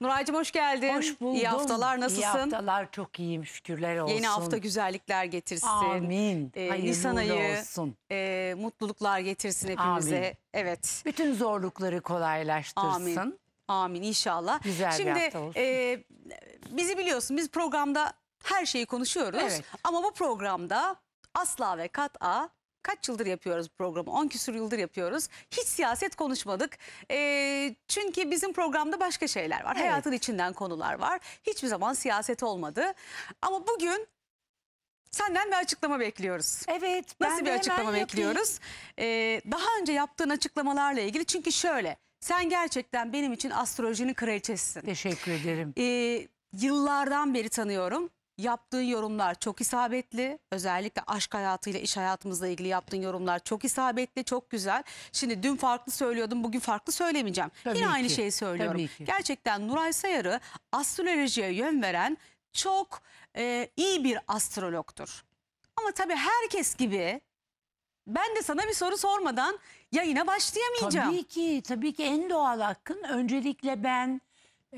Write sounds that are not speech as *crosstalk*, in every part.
Nuraycığım hoş geldin. Hoş buldum. İyi haftalar nasılsın? İyi haftalar çok iyiyim şükürler olsun. Yeni hafta güzellikler getirsin. Amin. Ee, Nisan ayı olsun. E, mutluluklar getirsin hepimize. Amin. Evet. Bütün zorlukları kolaylaştırsın. Amin. Amin inşallah. Güzel Şimdi, bir hafta olsun. E, bizi biliyorsun biz programda her şeyi konuşuyoruz. Evet. Ama bu programda asla ve kat'a kaç yıldır yapıyoruz programı? 10 küsur yıldır yapıyoruz. Hiç siyaset konuşmadık. E, çünkü bizim programda başka şeyler var. Evet. Hayatın içinden konular var. Hiçbir zaman siyaset olmadı. Ama bugün Senden bir açıklama bekliyoruz. Evet. Nasıl bir açıklama bekliyoruz? Ee, daha önce yaptığın açıklamalarla ilgili çünkü şöyle. Sen gerçekten benim için astrolojinin kraliçesisin. Teşekkür ederim. Ee, yıllardan beri tanıyorum yaptığın yorumlar çok isabetli. Özellikle aşk hayatıyla iş hayatımızla ilgili yaptığın yorumlar çok isabetli, çok güzel. Şimdi dün farklı söylüyordum, bugün farklı söylemeyeceğim. Tabii Yine ki. aynı şeyi söylüyorum. Gerçekten Nuray Sayarı astrolojiye yön veren çok e, iyi bir astrologtur. Ama tabii herkes gibi ben de sana bir soru sormadan yayına başlayamayacağım. Tabii ki, tabii ki en doğal hakkın. Öncelikle ben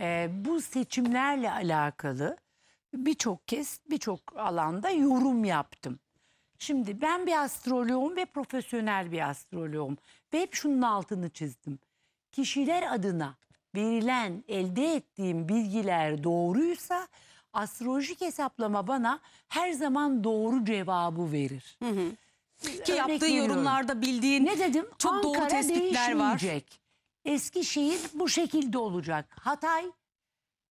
e, bu seçimlerle alakalı birçok kez birçok alanda yorum yaptım. Şimdi ben bir astroloğum ve profesyonel bir astroloğum ve hep şunun altını çizdim. Kişiler adına verilen, elde ettiğim bilgiler doğruysa astrolojik hesaplama bana her zaman doğru cevabı verir. Hı hı. Ki Örnek yaptığı veriyorum. yorumlarda bildiğin ne dedim? Çok Ankara doğru tespitler var. Eskişehir bu şekilde olacak. Hatay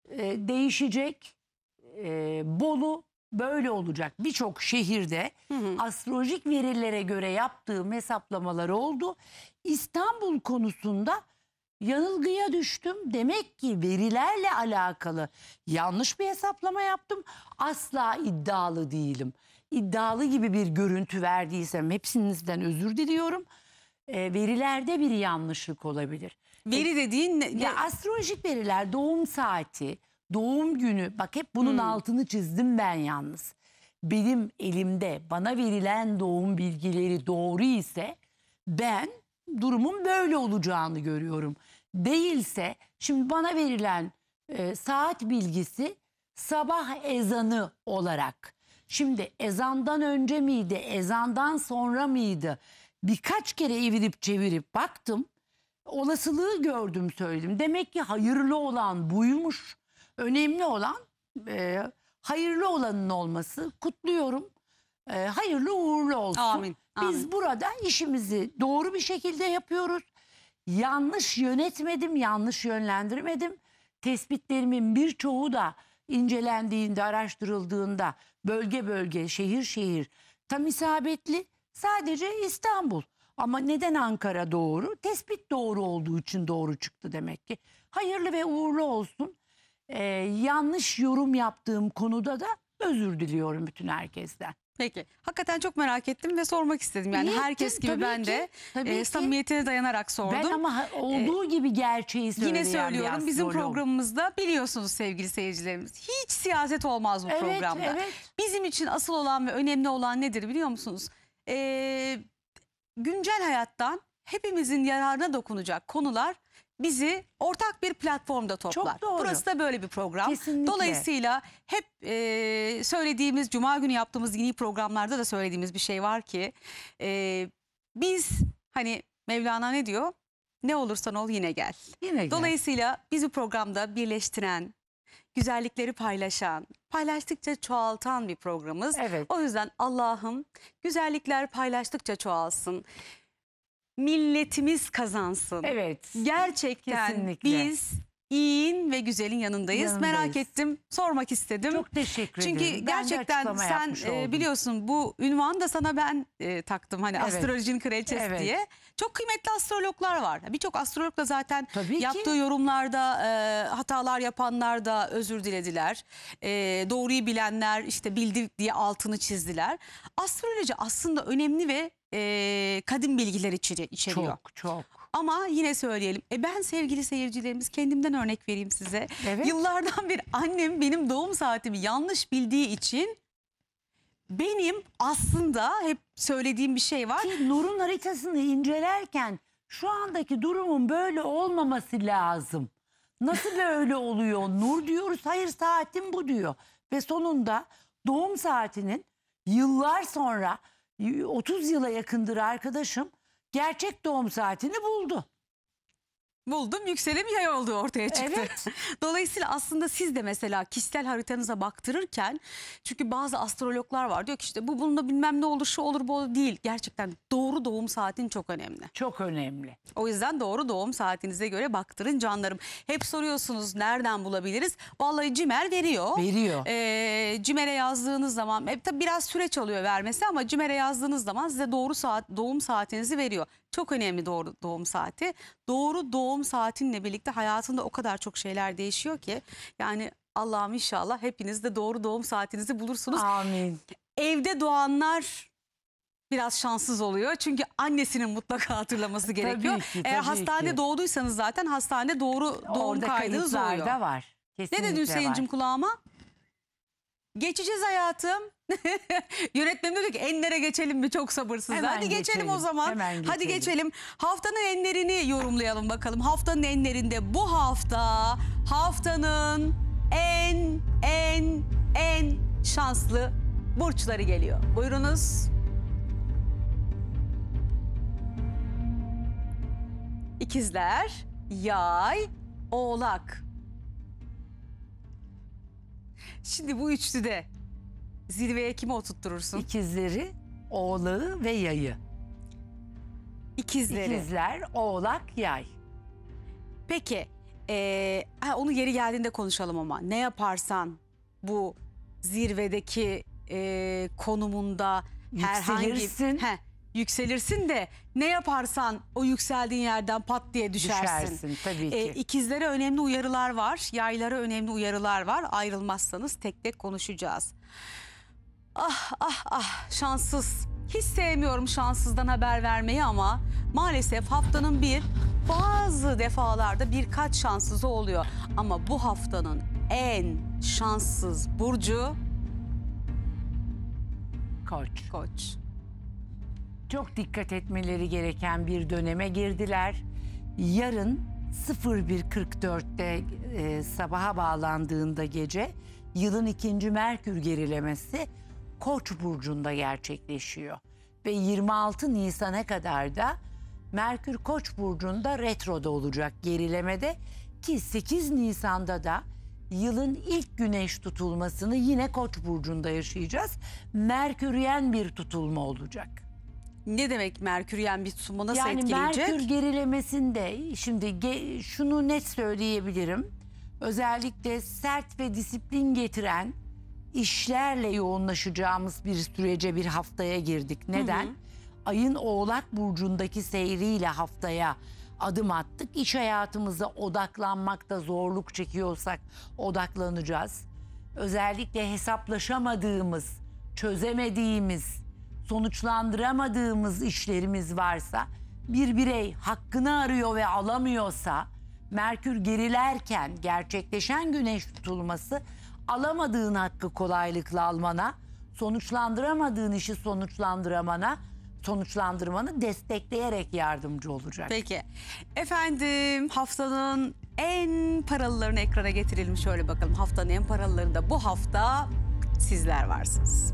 e, değişecek e, Bolu böyle olacak. Birçok şehirde hı hı. astrolojik verilere göre yaptığım hesaplamalar oldu. İstanbul konusunda yanılgıya düştüm. Demek ki verilerle alakalı yanlış bir hesaplama yaptım. Asla iddialı değilim. İddialı gibi bir görüntü verdiysem hepsinizden özür diliyorum. E, verilerde bir yanlışlık olabilir. Veri e, dediğin ne? Ya astrolojik veriler, doğum saati, doğum günü bak hep bunun hmm. altını çizdim ben yalnız. Benim elimde bana verilen doğum bilgileri doğru ise ben durumun böyle olacağını görüyorum. Değilse şimdi bana verilen e, saat bilgisi sabah ezanı olarak. Şimdi ezandan önce miydi, ezandan sonra mıydı? Birkaç kere evirip çevirip baktım. Olasılığı gördüm söyledim. Demek ki hayırlı olan buymuş. Önemli olan e, hayırlı olanın olması. Kutluyorum. E, hayırlı uğurlu olsun. Amin, amin. Biz burada işimizi doğru bir şekilde yapıyoruz. Yanlış yönetmedim, yanlış yönlendirmedim. Tespitlerimin birçoğu da incelendiğinde, araştırıldığında bölge bölge, şehir şehir tam isabetli. Sadece İstanbul. Ama neden Ankara doğru? Tespit doğru olduğu için doğru çıktı demek ki. Hayırlı ve uğurlu olsun e, yanlış yorum yaptığım konuda da özür diliyorum bütün herkesten. Peki. Hakikaten çok merak ettim ve sormak istedim. Yani İyi, herkes gibi tabii ben ki, de tabii e, ki. samimiyetine dayanarak sordum. Ben ama ha- olduğu e, gibi gerçeği söyleyen Yine söylüyorum bizim programımızda biliyorsunuz sevgili seyircilerimiz hiç siyaset olmaz bu Evet, programda. evet. Bizim için asıl olan ve önemli olan nedir biliyor musunuz? E, güncel hayattan hepimizin yararına dokunacak konular bizi ortak bir platformda toplar. Çok doğru. Burası da böyle bir program. Kesinlikle. Dolayısıyla hep e, söylediğimiz, cuma günü yaptığımız yeni programlarda da söylediğimiz bir şey var ki e, biz hani Mevlana ne diyor? Ne olursan ol yine gel. Yine gel. Dolayısıyla biz bu programda birleştiren, güzellikleri paylaşan, paylaştıkça çoğaltan bir programız. Evet. O yüzden Allah'ım güzellikler paylaştıkça çoğalsın milletimiz kazansın. Evet. Gerçekten Kesinlikle. biz iyin ve güzelin yanındayız. Yanındayız. Merak ettim, sormak istedim. Çok teşekkür Çünkü ederim. Çünkü gerçekten sen e, biliyorsun bu ünvan da sana ben e, taktım. Hani evet. astrolojinin kraliçesi evet. diye. Çok kıymetli astrologlar var. Birçok astrolog da zaten Tabii yaptığı ki. yorumlarda e, hatalar yapanlar da özür dilediler. E, doğruyu bilenler işte bildik diye altını çizdiler. Astroloji aslında önemli ve e, kadın bilgiler içeri, içeriyor. Çok çok. Ama yine söyleyelim. E ben sevgili seyircilerimiz kendimden örnek vereyim size. Evet. Yıllardan beri annem benim doğum saatimi yanlış bildiği için benim aslında hep söylediğim bir şey var. Ki Nur'un haritasını incelerken şu andaki durumun böyle olmaması lazım. Nasıl böyle oluyor? Nur diyoruz hayır saatim bu diyor. Ve sonunda doğum saatinin yıllar sonra 30 yıla yakındır arkadaşım gerçek doğum saatini buldu buldum yükselim yay oldu ortaya çıktı. Evet. *laughs* Dolayısıyla aslında siz de mesela kişisel haritanıza baktırırken çünkü bazı astrologlar var diyor ki işte bu bununla bilmem ne olur şu olur bu olur değil. Gerçekten doğru doğum saatin çok önemli. Çok önemli. O yüzden doğru doğum saatinize göre baktırın canlarım. Hep soruyorsunuz nereden bulabiliriz? Vallahi Cimer veriyor. Veriyor. Ee, Cimer'e yazdığınız zaman hep tabii biraz süreç alıyor vermesi ama Cimer'e yazdığınız zaman size doğru saat doğum saatinizi veriyor. Çok önemli doğru doğum saati. Doğru doğum saatinle birlikte hayatında o kadar çok şeyler değişiyor ki. Yani Allah'ım inşallah hepiniz de doğru doğum saatinizi bulursunuz. Amin. Evde doğanlar biraz şanssız oluyor. Çünkü annesinin mutlaka hatırlaması *laughs* gerekiyor. Tabii ki, tabii Eğer hastanede ki. doğduysanız zaten hastanede doğru doğum Orada kaydınız oluyor. var. Ne dedin Hüseyin'cim kulağıma? Geçeceğiz hayatım. *laughs* Yönetmenim dedi ki enlere geçelim mi çok sabırsız. Hadi geçelim, geçelim o zaman. Hemen geçelim. Hadi geçelim. Haftanın enlerini yorumlayalım bakalım. Haftanın enlerinde bu hafta haftanın en en en şanslı burçları geliyor. Buyurunuz. İkizler, Yay, Oğlak. Şimdi bu üçlü de zirveye kimi oturtturursun? İkizleri, oğlağı ve yayı. İkizleri. İkizler, oğlak, yay. Peki, ee, onu yeri geldiğinde konuşalım ama. Ne yaparsan bu zirvedeki e, konumunda herhangi... Yükselirsin. He, yükselirsin de ne yaparsan o yükseldiğin yerden pat diye düşersin. Düşersin tabii ee, ki. E, ikizlere önemli uyarılar var. Yaylara önemli uyarılar var. Ayrılmazsanız tek tek konuşacağız. Ah ah ah şanssız. Hiç sevmiyorum şanssızdan haber vermeyi ama maalesef haftanın bir bazı defalarda birkaç şanssız oluyor. Ama bu haftanın en şanssız burcu Koç. Koç çok dikkat etmeleri gereken bir döneme girdiler. Yarın 01.44'te e, sabaha bağlandığında gece yılın ikinci Merkür gerilemesi Koç burcunda gerçekleşiyor ve 26 Nisan'a kadar da Merkür Koç burcunda retroda olacak gerilemede ki 8 Nisan'da da yılın ilk güneş tutulmasını yine Koç burcunda yaşayacağız. Merküryen bir tutulma olacak. Ne demek Merkür yani bir tutumu nasıl yani etkileyecek? Yani Merkür gerilemesinde şimdi ge, şunu net söyleyebilirim. Özellikle sert ve disiplin getiren işlerle yoğunlaşacağımız bir sürece bir haftaya girdik. Neden? Hı hı. Ayın Oğlak burcundaki seyriyle haftaya adım attık. İş hayatımıza odaklanmakta zorluk çekiyorsak odaklanacağız. Özellikle hesaplaşamadığımız, çözemediğimiz sonuçlandıramadığımız işlerimiz varsa, bir birey hakkını arıyor ve alamıyorsa, Merkür gerilerken gerçekleşen güneş tutulması alamadığın hakkı kolaylıkla almana, sonuçlandıramadığın işi sonuçlandıramana, sonuçlandırmanı destekleyerek yardımcı olacak. Peki. Efendim haftanın en paralılarını ekrana getirilmiş. Şöyle bakalım haftanın en paralılarında bu hafta sizler varsınız.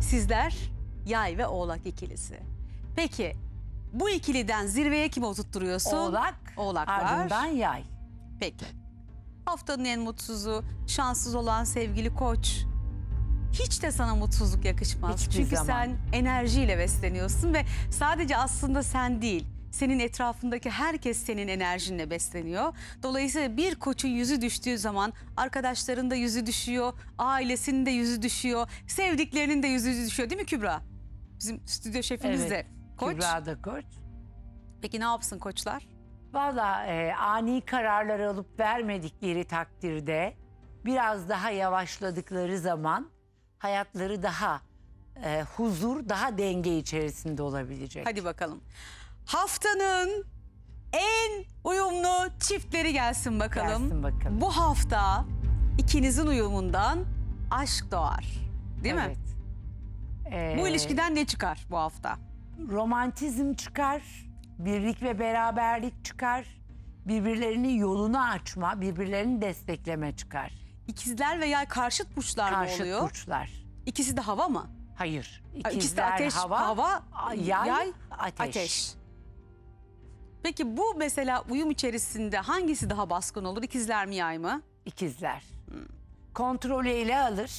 Sizler Yay ve Oğlak ikilisi. Peki bu ikiliden zirveye kim oturtturuyorsun? Oğlak. Oğlaklar. Ardından yay. Peki. Haftanın en mutsuzu, şanssız olan sevgili koç. Hiç de sana mutsuzluk yakışmaz. Hiçbir Çünkü zaman. sen enerjiyle besleniyorsun ve sadece aslında sen değil, senin etrafındaki herkes senin enerjinle besleniyor. Dolayısıyla bir koçun yüzü düştüğü zaman arkadaşların da yüzü düşüyor, ailesinin de yüzü düşüyor, sevdiklerinin de yüzü düşüyor değil mi Kübra? Bizim stüdyo şefimiz Evet. de koç. Kübra da koç. Peki ne yapsın koçlar? Valla e, ani kararlar alıp vermedikleri takdirde biraz daha yavaşladıkları zaman hayatları daha e, huzur, daha denge içerisinde olabilecek. Hadi bakalım. Haftanın en uyumlu çiftleri gelsin bakalım. Gelsin bakalım. Bu hafta ikinizin uyumundan aşk doğar. Değil mi? Evet. Ee, Bu ilişkiden ne çıkar bu hafta? Romantizm çıkar, birlik ve beraberlik çıkar, birbirlerinin yolunu açma, birbirlerini destekleme çıkar. İkizler veya karşıt burçlar Karşıt mı oluyor? Karşıt burçlar. İkisi de hava mı? Hayır. İkizler, İkisi de ateş, hava, hava yay, yay ateş. ateş. Peki bu mesela uyum içerisinde hangisi daha baskın olur? İkizler mi yay mı? İkizler. Hmm. Kontrolü ele alır,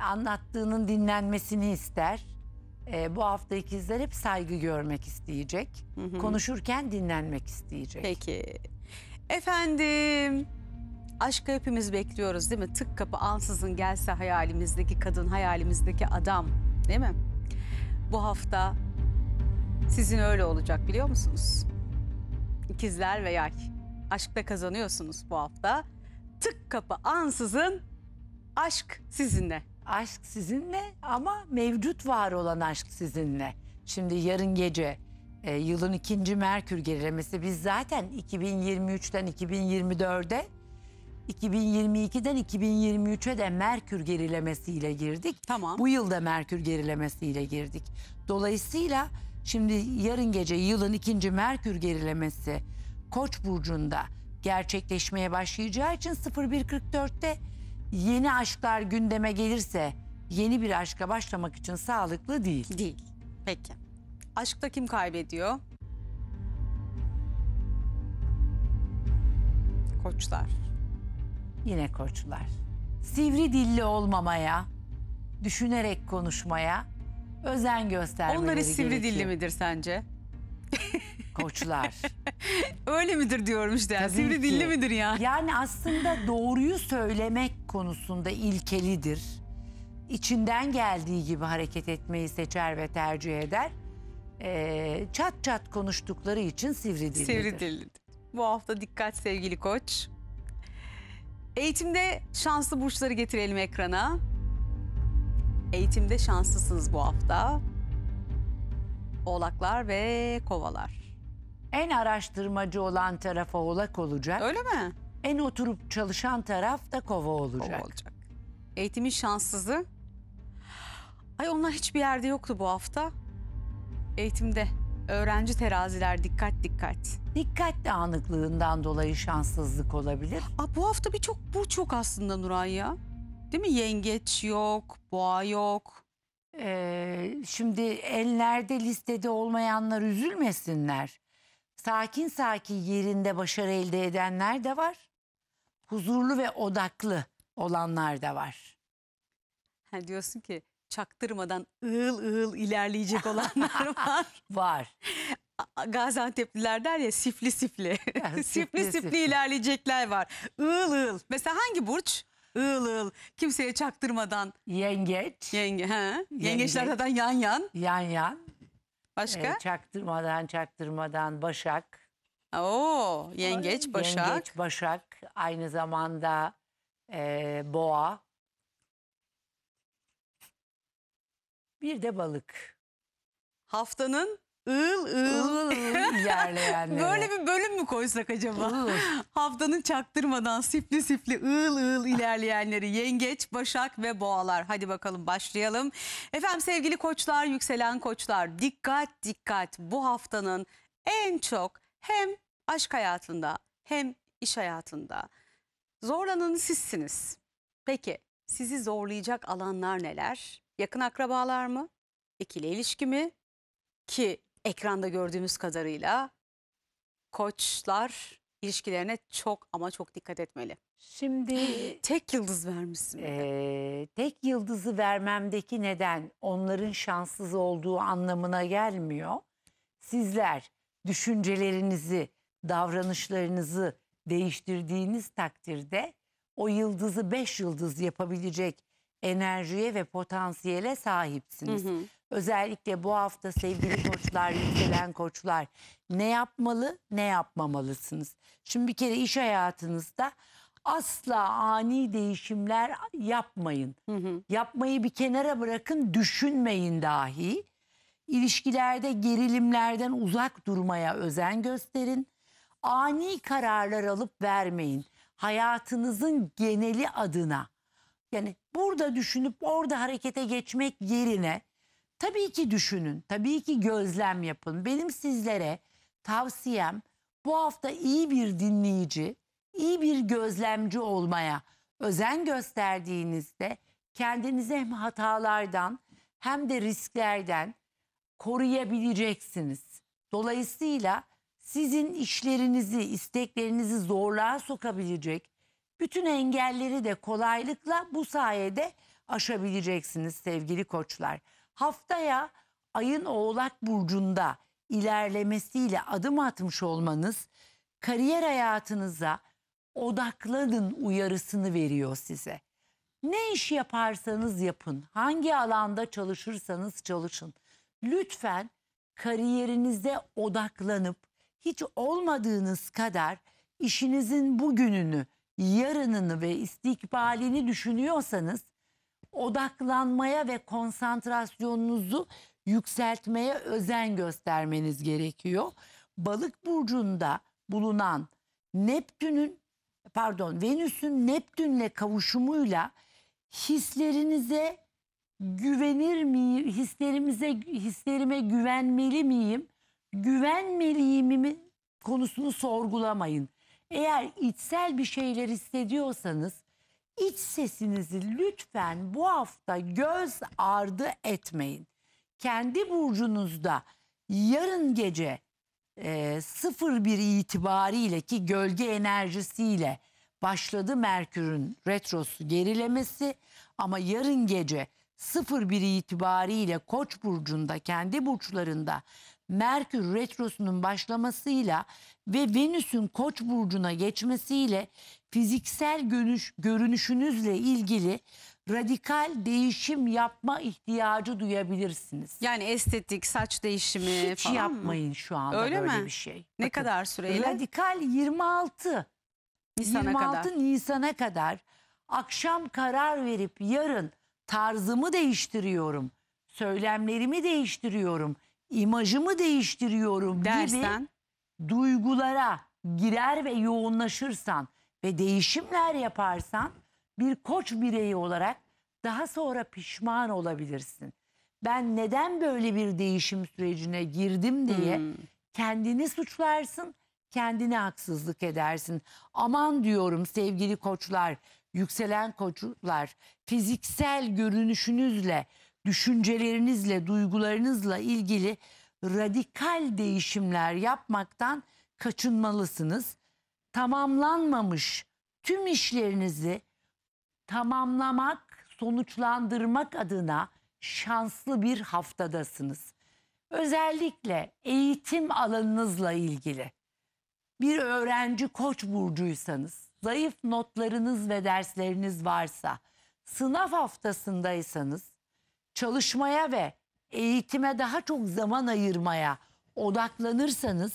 anlattığının dinlenmesini ister. Ee, bu hafta ikizler hep saygı görmek isteyecek. Hı hı. Konuşurken dinlenmek isteyecek. Peki. Efendim, aşkı hepimiz bekliyoruz değil mi? Tık kapı ansızın gelse hayalimizdeki kadın, hayalimizdeki adam değil mi? Bu hafta sizin öyle olacak biliyor musunuz? İkizler ve yay. Aşkta kazanıyorsunuz bu hafta. Tık kapı ansızın aşk sizinle aşk sizinle ama mevcut var olan aşk sizinle. Şimdi yarın gece e, yılın ikinci Merkür gerilemesi biz zaten 2023'ten 2024'e 2022'den 2023'e de Merkür gerilemesiyle girdik. Tamam. Bu yılda Merkür gerilemesiyle girdik. Dolayısıyla şimdi yarın gece yılın ikinci Merkür gerilemesi Koç burcunda gerçekleşmeye başlayacağı için 01.44'te yeni aşklar gündeme gelirse yeni bir aşka başlamak için sağlıklı değil. Değil. Peki. Aşkta kim kaybediyor? Koçlar. Yine koçlar. Sivri dilli olmamaya, düşünerek konuşmaya özen göstermeleri Onları sivri gerekiyor. dilli midir sence? *laughs* Koçlar. Öyle midir diyorum işte. Sivri ki. dilli midir ya? Yani aslında doğruyu söylemek konusunda ilkelidir. İçinden geldiği gibi hareket etmeyi seçer ve tercih eder. Ee, çat çat konuştukları için sivri dillidir. Sivri dillidir. Bu hafta dikkat sevgili koç. Eğitimde şanslı burçları getirelim ekrana. Eğitimde şanslısınız bu hafta. Oğlaklar ve kovalar. En araştırmacı olan tarafa oğlak olacak. Öyle mi? en oturup çalışan taraf da kova olacak. O olacak. Eğitimin şanssızı. Ay onlar hiçbir yerde yoktu bu hafta. Eğitimde öğrenci teraziler dikkat dikkat. Dikkat dağınıklığından dolayı şanssızlık olabilir. Aa, bu hafta birçok bu çok aslında Nuray ya. Değil mi? Yengeç yok, boğa yok. Ee, şimdi ellerde listede olmayanlar üzülmesinler. Sakin sakin yerinde başarı elde edenler de var huzurlu ve odaklı olanlar da var. Ha, diyorsun ki çaktırmadan ığıl ığıl ilerleyecek olanlar *laughs* var. var. Gaziantep'liler der ya sifli *laughs* sifli. sifli, sifli sifli ilerleyecekler var. Iğıl ığıl. Mesela hangi burç? Iğıl ığıl. Kimseye çaktırmadan. Yengeç. Yenge, he. Yengeçler Yengeç. zaten yan yan. Yan yan. Başka? E, çaktırmadan çaktırmadan Başak. Oo, yengeç, başak. Yengeç, başak. Aynı zamanda e, boğa. Bir de balık. Haftanın ığıl ığıl. Iğıl *laughs* Böyle bir bölüm mü koysak acaba? Haftanın çaktırmadan sifli sifli ığıl ığıl ilerleyenleri yengeç, başak ve boğalar. Hadi bakalım başlayalım. Efendim sevgili koçlar, yükselen koçlar dikkat dikkat bu haftanın en çok hem aşk hayatında hem iş hayatında zorlanan sizsiniz. Peki sizi zorlayacak alanlar neler? Yakın akrabalar mı? İkili ilişki mi? Ki ekranda gördüğümüz kadarıyla koçlar ilişkilerine çok ama çok dikkat etmeli. Şimdi *gasps* tek yıldız vermişsin. E, tek yıldızı vermemdeki neden onların şanssız olduğu anlamına gelmiyor. Sizler düşüncelerinizi, davranışlarınızı değiştirdiğiniz takdirde o yıldızı beş yıldız yapabilecek enerjiye ve potansiyele sahipsiniz. Hı hı. Özellikle bu hafta sevgili koçlar, yükselen koçlar ne yapmalı, ne yapmamalısınız. Şimdi bir kere iş hayatınızda asla ani değişimler yapmayın. Hı hı. Yapmayı bir kenara bırakın, düşünmeyin dahi. İlişkilerde gerilimlerden uzak durmaya özen gösterin. Ani kararlar alıp vermeyin. Hayatınızın geneli adına. Yani burada düşünüp orada harekete geçmek yerine tabii ki düşünün, tabii ki gözlem yapın. Benim sizlere tavsiyem bu hafta iyi bir dinleyici, iyi bir gözlemci olmaya özen gösterdiğinizde kendinize hem hatalardan hem de risklerden koruyabileceksiniz. Dolayısıyla sizin işlerinizi, isteklerinizi zorluğa sokabilecek bütün engelleri de kolaylıkla bu sayede aşabileceksiniz sevgili koçlar. Haftaya ayın oğlak burcunda ilerlemesiyle adım atmış olmanız kariyer hayatınıza odaklanın uyarısını veriyor size. Ne iş yaparsanız yapın, hangi alanda çalışırsanız çalışın lütfen kariyerinize odaklanıp hiç olmadığınız kadar işinizin bugününü, yarınını ve istikbalini düşünüyorsanız odaklanmaya ve konsantrasyonunuzu yükseltmeye özen göstermeniz gerekiyor. Balık burcunda bulunan Neptün'ün pardon Venüs'ün Neptün'le kavuşumuyla hislerinize güvenir miyim? Hislerimize hislerime güvenmeli miyim? Güvenmeliyim mi konusunu sorgulamayın. Eğer içsel bir şeyler hissediyorsanız iç sesinizi lütfen bu hafta göz ardı etmeyin. Kendi burcunuzda yarın gece e, 01 itibariyle ki gölge enerjisiyle başladı Merkür'ün retrosu gerilemesi ama yarın gece 01 itibariyle Koç burcunda kendi burçlarında Merkür retrosunun başlamasıyla ve Venüs'ün Koç burcuna geçmesiyle fiziksel görünüş, görünüşünüzle ilgili radikal değişim yapma ihtiyacı duyabilirsiniz. Yani estetik, saç değişimi Hiç falan yapmayın mı? şu anda Öyle böyle mi? bir şey. Ne Bakın, kadar süreyle? Radikal 26 Nisan'a 26 kadar. Nisan'a kadar akşam karar verip yarın Tarzımı değiştiriyorum. Söylemlerimi değiştiriyorum. imajımı değiştiriyorum Dersen? gibi duygulara girer ve yoğunlaşırsan ve değişimler yaparsan bir koç bireyi olarak daha sonra pişman olabilirsin. Ben neden böyle bir değişim sürecine girdim diye hmm. kendini suçlarsın, kendine haksızlık edersin. Aman diyorum sevgili koçlar yükselen koçlar fiziksel görünüşünüzle, düşüncelerinizle, duygularınızla ilgili radikal değişimler yapmaktan kaçınmalısınız. Tamamlanmamış tüm işlerinizi tamamlamak, sonuçlandırmak adına şanslı bir haftadasınız. Özellikle eğitim alanınızla ilgili bir öğrenci koç burcuysanız zayıf notlarınız ve dersleriniz varsa, sınav haftasındaysanız çalışmaya ve eğitime daha çok zaman ayırmaya odaklanırsanız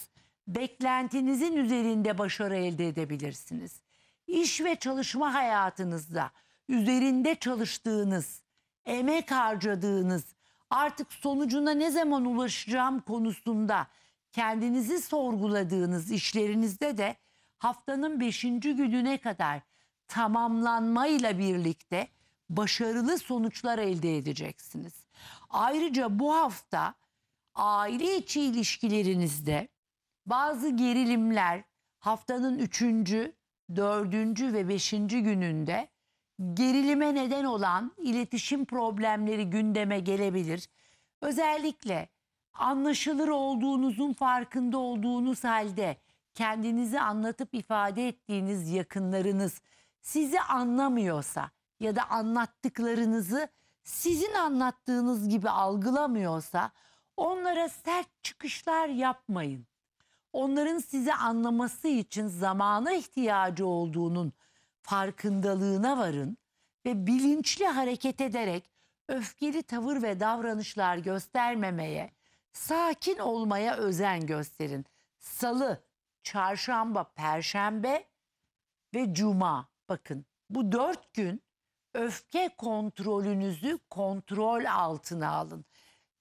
beklentinizin üzerinde başarı elde edebilirsiniz. İş ve çalışma hayatınızda üzerinde çalıştığınız, emek harcadığınız, artık sonucuna ne zaman ulaşacağım konusunda kendinizi sorguladığınız işlerinizde de haftanın 5. gününe kadar tamamlanmayla birlikte başarılı sonuçlar elde edeceksiniz. Ayrıca bu hafta aile içi ilişkilerinizde bazı gerilimler haftanın 3. 4. ve 5. gününde gerilime neden olan iletişim problemleri gündeme gelebilir. Özellikle anlaşılır olduğunuzun farkında olduğunuz halde kendinizi anlatıp ifade ettiğiniz yakınlarınız sizi anlamıyorsa ya da anlattıklarınızı sizin anlattığınız gibi algılamıyorsa onlara sert çıkışlar yapmayın. Onların sizi anlaması için zamana ihtiyacı olduğunun farkındalığına varın ve bilinçli hareket ederek öfkeli tavır ve davranışlar göstermemeye, sakin olmaya özen gösterin. Salı çarşamba, perşembe ve cuma. Bakın bu dört gün öfke kontrolünüzü kontrol altına alın.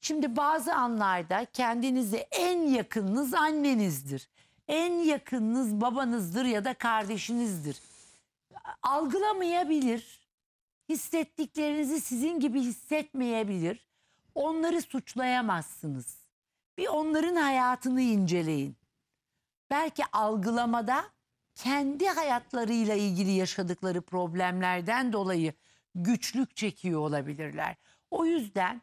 Şimdi bazı anlarda kendinize en yakınınız annenizdir. En yakınınız babanızdır ya da kardeşinizdir. Algılamayabilir. Hissettiklerinizi sizin gibi hissetmeyebilir. Onları suçlayamazsınız. Bir onların hayatını inceleyin belki algılamada kendi hayatlarıyla ilgili yaşadıkları problemlerden dolayı güçlük çekiyor olabilirler. O yüzden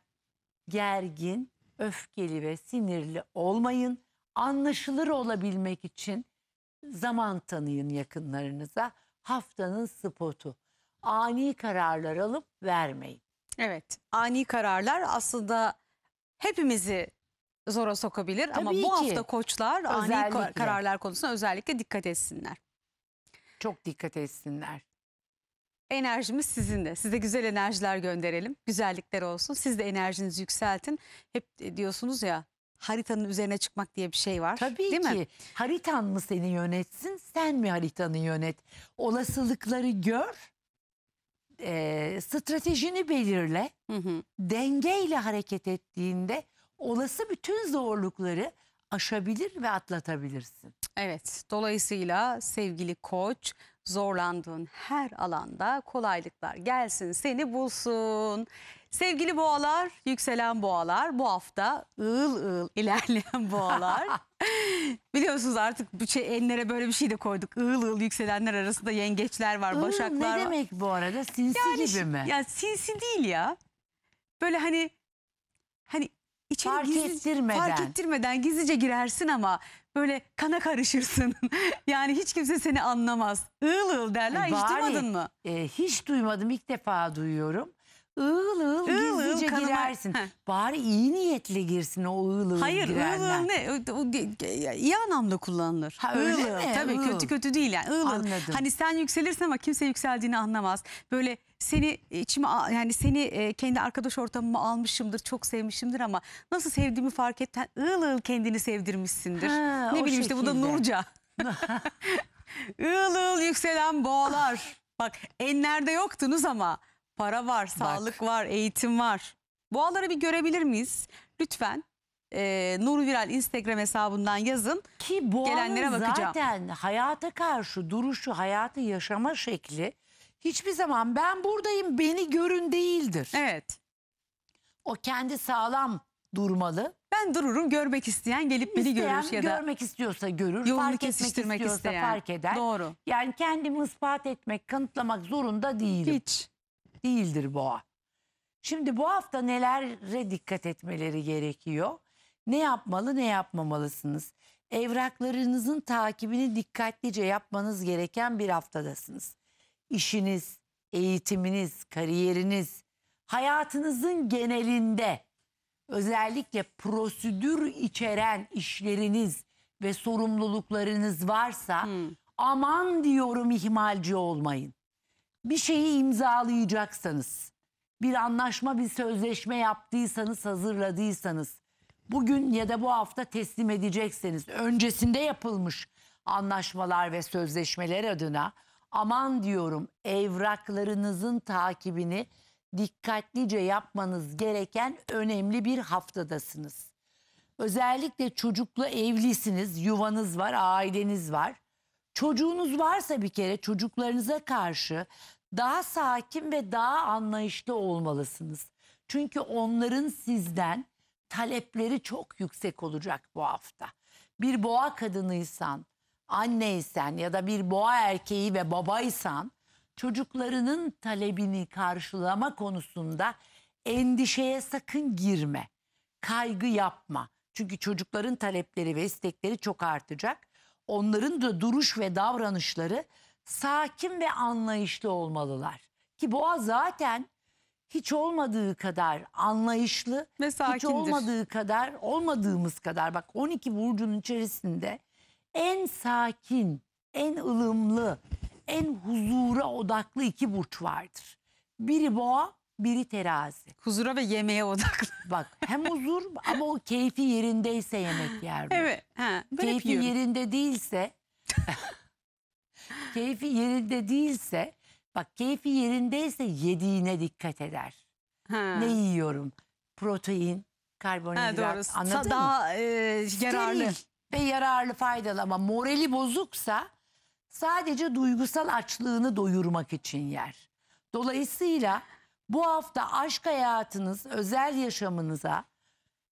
gergin, öfkeli ve sinirli olmayın. Anlaşılır olabilmek için zaman tanıyın yakınlarınıza. Haftanın spotu. Ani kararlar alıp vermeyin. Evet, ani kararlar aslında hepimizi zora sokabilir. Ama bu ki. hafta koçlar ani Özellikle. kar- kararlar konusunda özellikle dikkat etsinler. Çok dikkat etsinler. Enerjimiz sizinle. Size güzel enerjiler gönderelim. Güzellikler olsun. Siz de enerjinizi yükseltin. Hep diyorsunuz ya haritanın üzerine çıkmak diye bir şey var. Tabii değil ki. Mi? Haritan mı seni yönetsin, sen mi haritanı yönet? Olasılıkları gör, e, stratejini belirle. Hı hı. Dengeyle hareket ettiğinde olası bütün zorlukları aşabilir ve atlatabilirsin. Evet, dolayısıyla sevgili koç zorlandığın her alanda kolaylıklar gelsin seni bulsun. Sevgili boğalar, yükselen boğalar bu hafta ığıl ığıl *laughs* ilerleyen boğalar. *laughs* Biliyorsunuz artık enlere böyle bir şey de koyduk. Iğıl ığıl yükselenler arasında yengeçler var, Iğıl başaklar ne demek bu arada? Sinsi Yani gibi mi? Ya sinsi değil ya. Böyle hani hani İçeri fark gizli, ettirmeden. Fark ettirmeden gizlice girersin ama böyle kana karışırsın. *laughs* yani hiç kimse seni anlamaz. Iğıl ığıl derler. E hiç duymadın mı? e, hiç duymadım İlk defa duyuyorum ığıl ığıl, Iğıl ığıl gizlice kanıma- Bari iyi niyetle girsin o ığıl ığıl Hayır, girenler. ığıl ne? O- o- ge- İyi anlamda kullanılır. Ha, öyle Iğıl mi? Tabii Iğıl. kötü kötü değil yani. Iğıl. Anladım. Hani sen yükselirsin ama kimse yükseldiğini anlamaz. Böyle seni içime yani seni e, kendi arkadaş ortamıma almışımdır, çok sevmişimdir ama nasıl sevdiğimi fark etten ığıl ığıl kendini sevdirmişsindir. Ha, ne o bileyim işte bu da Nurca. ığıl *laughs* ığıl yükselen boğalar. Bak enlerde yoktunuz ama para var, sağlık var, eğitim var. Boğaları bir görebilir miyiz? Lütfen e, Nur Viral Instagram hesabından yazın. Ki Gelenlere boğanın bakacağım. zaten hayata karşı duruşu, hayatı yaşama şekli hiçbir zaman ben buradayım beni görün değildir. Evet. O kendi sağlam durmalı. Ben dururum görmek isteyen gelip beni İsteyen görür ya da görmek istiyorsa görür, yolunu fark kesiştirmek etmek istiyorsa isteyen. fark eder. Doğru. Yani kendimi ispat etmek, kanıtlamak zorunda değilim. Hiç değildir boğa. Şimdi bu hafta nelere dikkat etmeleri gerekiyor? Ne yapmalı ne yapmamalısınız? Evraklarınızın takibini dikkatlice yapmanız gereken bir haftadasınız. İşiniz, eğitiminiz, kariyeriniz, hayatınızın genelinde özellikle prosedür içeren işleriniz ve sorumluluklarınız varsa hmm. aman diyorum ihmalci olmayın bir şeyi imzalayacaksanız, bir anlaşma, bir sözleşme yaptıysanız, hazırladıysanız, bugün ya da bu hafta teslim edecekseniz, öncesinde yapılmış anlaşmalar ve sözleşmeler adına aman diyorum evraklarınızın takibini dikkatlice yapmanız gereken önemli bir haftadasınız. Özellikle çocuklu evlisiniz, yuvanız var, aileniz var. Çocuğunuz varsa bir kere çocuklarınıza karşı daha sakin ve daha anlayışlı olmalısınız. Çünkü onların sizden talepleri çok yüksek olacak bu hafta. Bir boğa kadınıysan, anneysen ya da bir boğa erkeği ve babaysan çocuklarının talebini karşılama konusunda endişeye sakın girme. Kaygı yapma. Çünkü çocukların talepleri ve istekleri çok artacak onların da duruş ve davranışları sakin ve anlayışlı olmalılar. Ki boğa zaten hiç olmadığı kadar anlayışlı, Ve hiç olmadığı kadar, olmadığımız kadar bak 12 burcunun içerisinde en sakin, en ılımlı, en huzura odaklı iki burç vardır. Biri boğa, biri terazi. Huzura ve yemeğe odaklı. *laughs* Bak hem huzur ama o keyfi yerindeyse yemek yer. Evet. Ha, keyfi yiyorum. yerinde değilse *laughs* keyfi yerinde değilse bak keyfi yerindeyse yediğine dikkat eder. Ha. Ne yiyorum? Protein, Ha, doğru. karbonhidrat Sa- anladın mı? daha e, yararlı. ve yararlı faydalı ama morali bozuksa sadece duygusal açlığını doyurmak için yer. Dolayısıyla bu hafta aşk hayatınız, özel yaşamınıza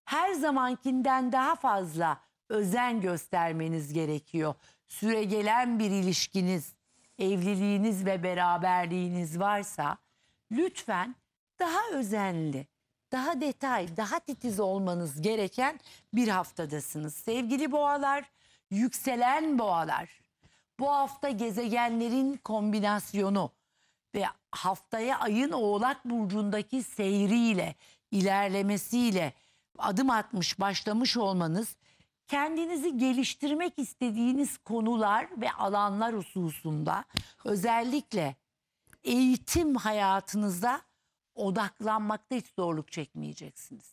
her zamankinden daha fazla özen göstermeniz gerekiyor. Süregelen bir ilişkiniz, evliliğiniz ve beraberliğiniz varsa lütfen daha özenli, daha detay, daha titiz olmanız gereken bir haftadasınız. Sevgili boğalar, yükselen boğalar. Bu hafta gezegenlerin kombinasyonu ve haftaya ayın Oğlak burcundaki seyriyle, ilerlemesiyle adım atmış, başlamış olmanız kendinizi geliştirmek istediğiniz konular ve alanlar hususunda özellikle eğitim hayatınızda odaklanmakta hiç zorluk çekmeyeceksiniz.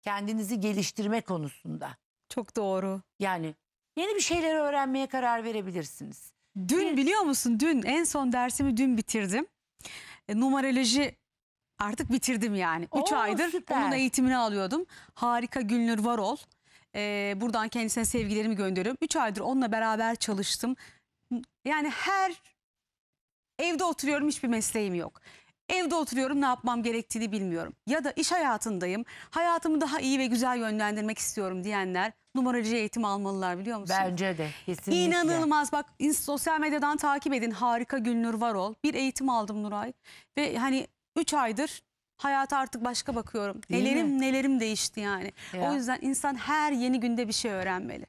Kendinizi geliştirme konusunda. Çok doğru. Yani yeni bir şeyler öğrenmeye karar verebilirsiniz. Dün evet. biliyor musun dün en son dersimi dün bitirdim. E, numaroloji artık bitirdim yani. 3 aydır süper. onun eğitimini alıyordum. Harika Gülnur Varol. E, buradan kendisine sevgilerimi gönderiyorum. Üç aydır onunla beraber çalıştım. Yani her evde oturuyorum hiçbir mesleğim yok. Evde oturuyorum ne yapmam gerektiğini bilmiyorum. Ya da iş hayatındayım. Hayatımı daha iyi ve güzel yönlendirmek istiyorum diyenler numaracı eğitim almalılar biliyor musunuz? Bence de kesinlikle. İnanılmaz bak sosyal medyadan takip edin harika Gülnur Varol. Bir eğitim aldım Nuray ve hani 3 aydır hayata artık başka bakıyorum. Değil nelerim mi? nelerim değişti yani. Ya. O yüzden insan her yeni günde bir şey öğrenmeli.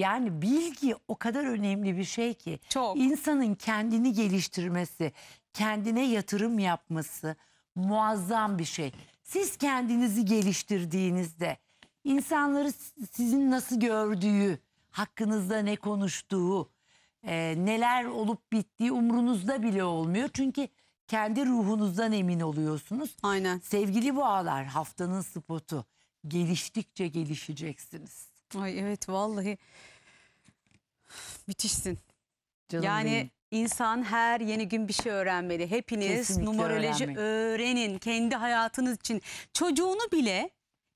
Yani bilgi o kadar önemli bir şey ki. Çok. İnsanın kendini geliştirmesi, kendine yatırım yapması muazzam bir şey. Siz kendinizi geliştirdiğinizde insanları sizin nasıl gördüğü, hakkınızda ne konuştuğu, e, neler olup bittiği umrunuzda bile olmuyor. Çünkü kendi ruhunuzdan emin oluyorsunuz. Aynen. Sevgili boğalar haftanın spotu. Geliştikçe gelişeceksiniz. Ay evet vallahi bitişsin. Canım yani benim. İnsan her yeni gün bir şey öğrenmeli. Hepiniz Kesinlikle numeroloji öğrenmek. öğrenin kendi hayatınız için. Çocuğunu bile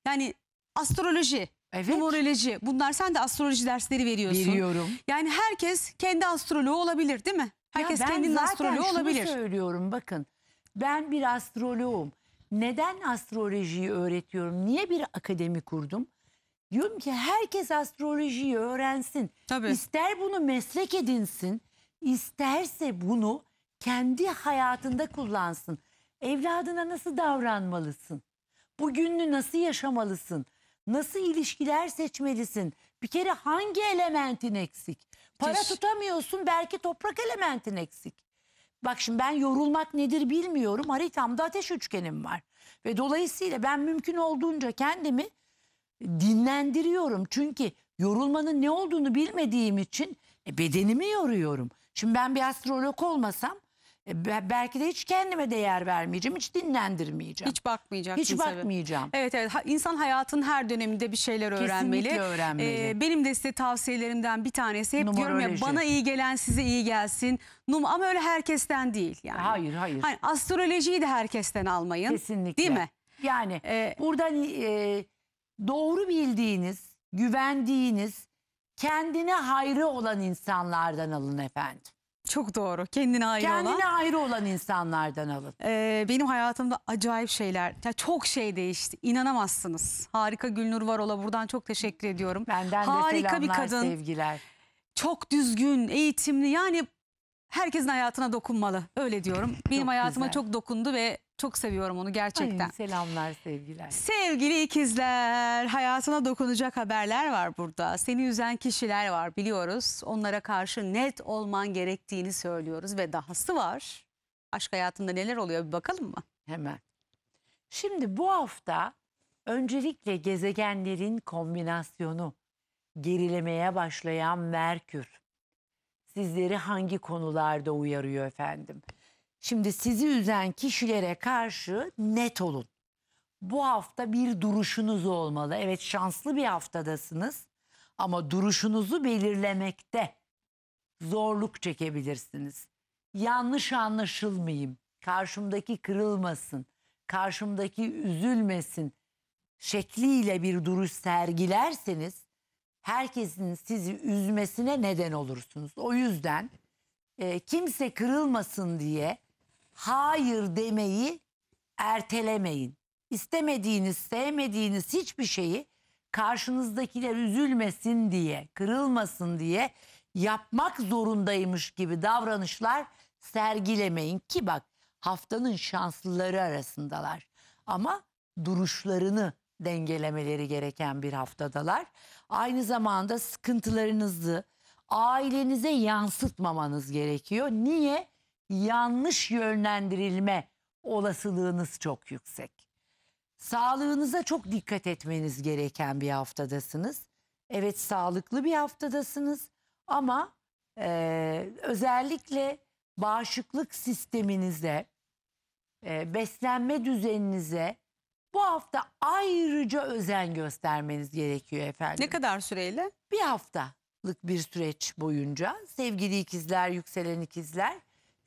yani astroloji, Evet. numeroloji bunlar sen de astroloji dersleri veriyorsun. Veriyorum. Yani herkes kendi astroloğu olabilir değil mi? Herkes ya ben kendinin zaten astroloğu şunu olabilir. söylüyorum bakın. Ben bir astroloğum. Neden astrolojiyi öğretiyorum? Niye bir akademi kurdum? Diyorum ki herkes astrolojiyi öğrensin. Tabii. İster bunu meslek edinsin isterse bunu kendi hayatında kullansın. Evladına nasıl davranmalısın? Bu gününü nasıl yaşamalısın? Nasıl ilişkiler seçmelisin? Bir kere hangi elementin eksik? Para Teş- tutamıyorsun belki toprak elementin eksik. Bak şimdi ben yorulmak nedir bilmiyorum. Haritamda ateş üçgenim var. Ve dolayısıyla ben mümkün olduğunca kendimi dinlendiriyorum. Çünkü yorulmanın ne olduğunu bilmediğim için bedenimi yoruyorum. Şimdi ben bir astrolog olmasam e, belki de hiç kendime değer vermeyeceğim, hiç dinlendirmeyeceğim. Hiç bakmayacak. Hiç bakmayacağım. Tabii. Evet evet. Ha, insan hayatın her döneminde bir şeyler öğrenmeli. Kesinlikle öğrenmeli. Ee, benim de size tavsiyelerimden bir tanesi hep diyorum ya bana iyi gelen size iyi gelsin. Num ama öyle herkesten değil yani. Hayır hayır. Hani astrolojiyi de herkesten almayın. Kesinlikle. Değil mi? Yani ee, buradan e, doğru bildiğiniz, güvendiğiniz kendine hayrı olan insanlardan alın efendim. Çok doğru. Kendine ayrı Kendine olan. hayrı olan insanlardan alın. Ee, benim hayatımda acayip şeyler, ya çok şey değişti. İnanamazsınız. Harika Gülnur Varol'a buradan çok teşekkür ediyorum. Benden Harika de selamlar, bir kadın. sevgiler. Çok düzgün, eğitimli. Yani herkesin hayatına dokunmalı. Öyle diyorum. Benim çok hayatıma güzel. çok dokundu ve çok seviyorum onu gerçekten. Ay, selamlar sevgiler. Sevgili ikizler hayatına dokunacak haberler var burada. Seni üzen kişiler var biliyoruz. Onlara karşı net olman gerektiğini söylüyoruz ve dahası var. Aşk hayatında neler oluyor bir bakalım mı? Hemen. Şimdi bu hafta öncelikle gezegenlerin kombinasyonu gerilemeye başlayan Merkür sizleri hangi konularda uyarıyor efendim? Şimdi sizi üzen kişilere karşı net olun. Bu hafta bir duruşunuz olmalı. Evet şanslı bir haftadasınız ama duruşunuzu belirlemekte zorluk çekebilirsiniz. Yanlış anlaşılmayayım, karşımdaki kırılmasın, karşımdaki üzülmesin şekliyle bir duruş sergilerseniz herkesin sizi üzmesine neden olursunuz. O yüzden e, kimse kırılmasın diye hayır demeyi ertelemeyin. İstemediğiniz, sevmediğiniz hiçbir şeyi karşınızdakiler üzülmesin diye, kırılmasın diye yapmak zorundaymış gibi davranışlar sergilemeyin ki bak haftanın şanslıları arasındalar. Ama duruşlarını dengelemeleri gereken bir haftadalar. Aynı zamanda sıkıntılarınızı ailenize yansıtmamanız gerekiyor. Niye? yanlış yönlendirilme olasılığınız çok yüksek. Sağlığınıza çok dikkat etmeniz gereken bir haftadasınız. Evet sağlıklı bir haftadasınız ama e, özellikle bağışıklık sisteminize, e, beslenme düzeninize bu hafta ayrıca özen göstermeniz gerekiyor efendim. Ne kadar süreyle? Bir haftalık bir süreç boyunca sevgili ikizler, yükselen ikizler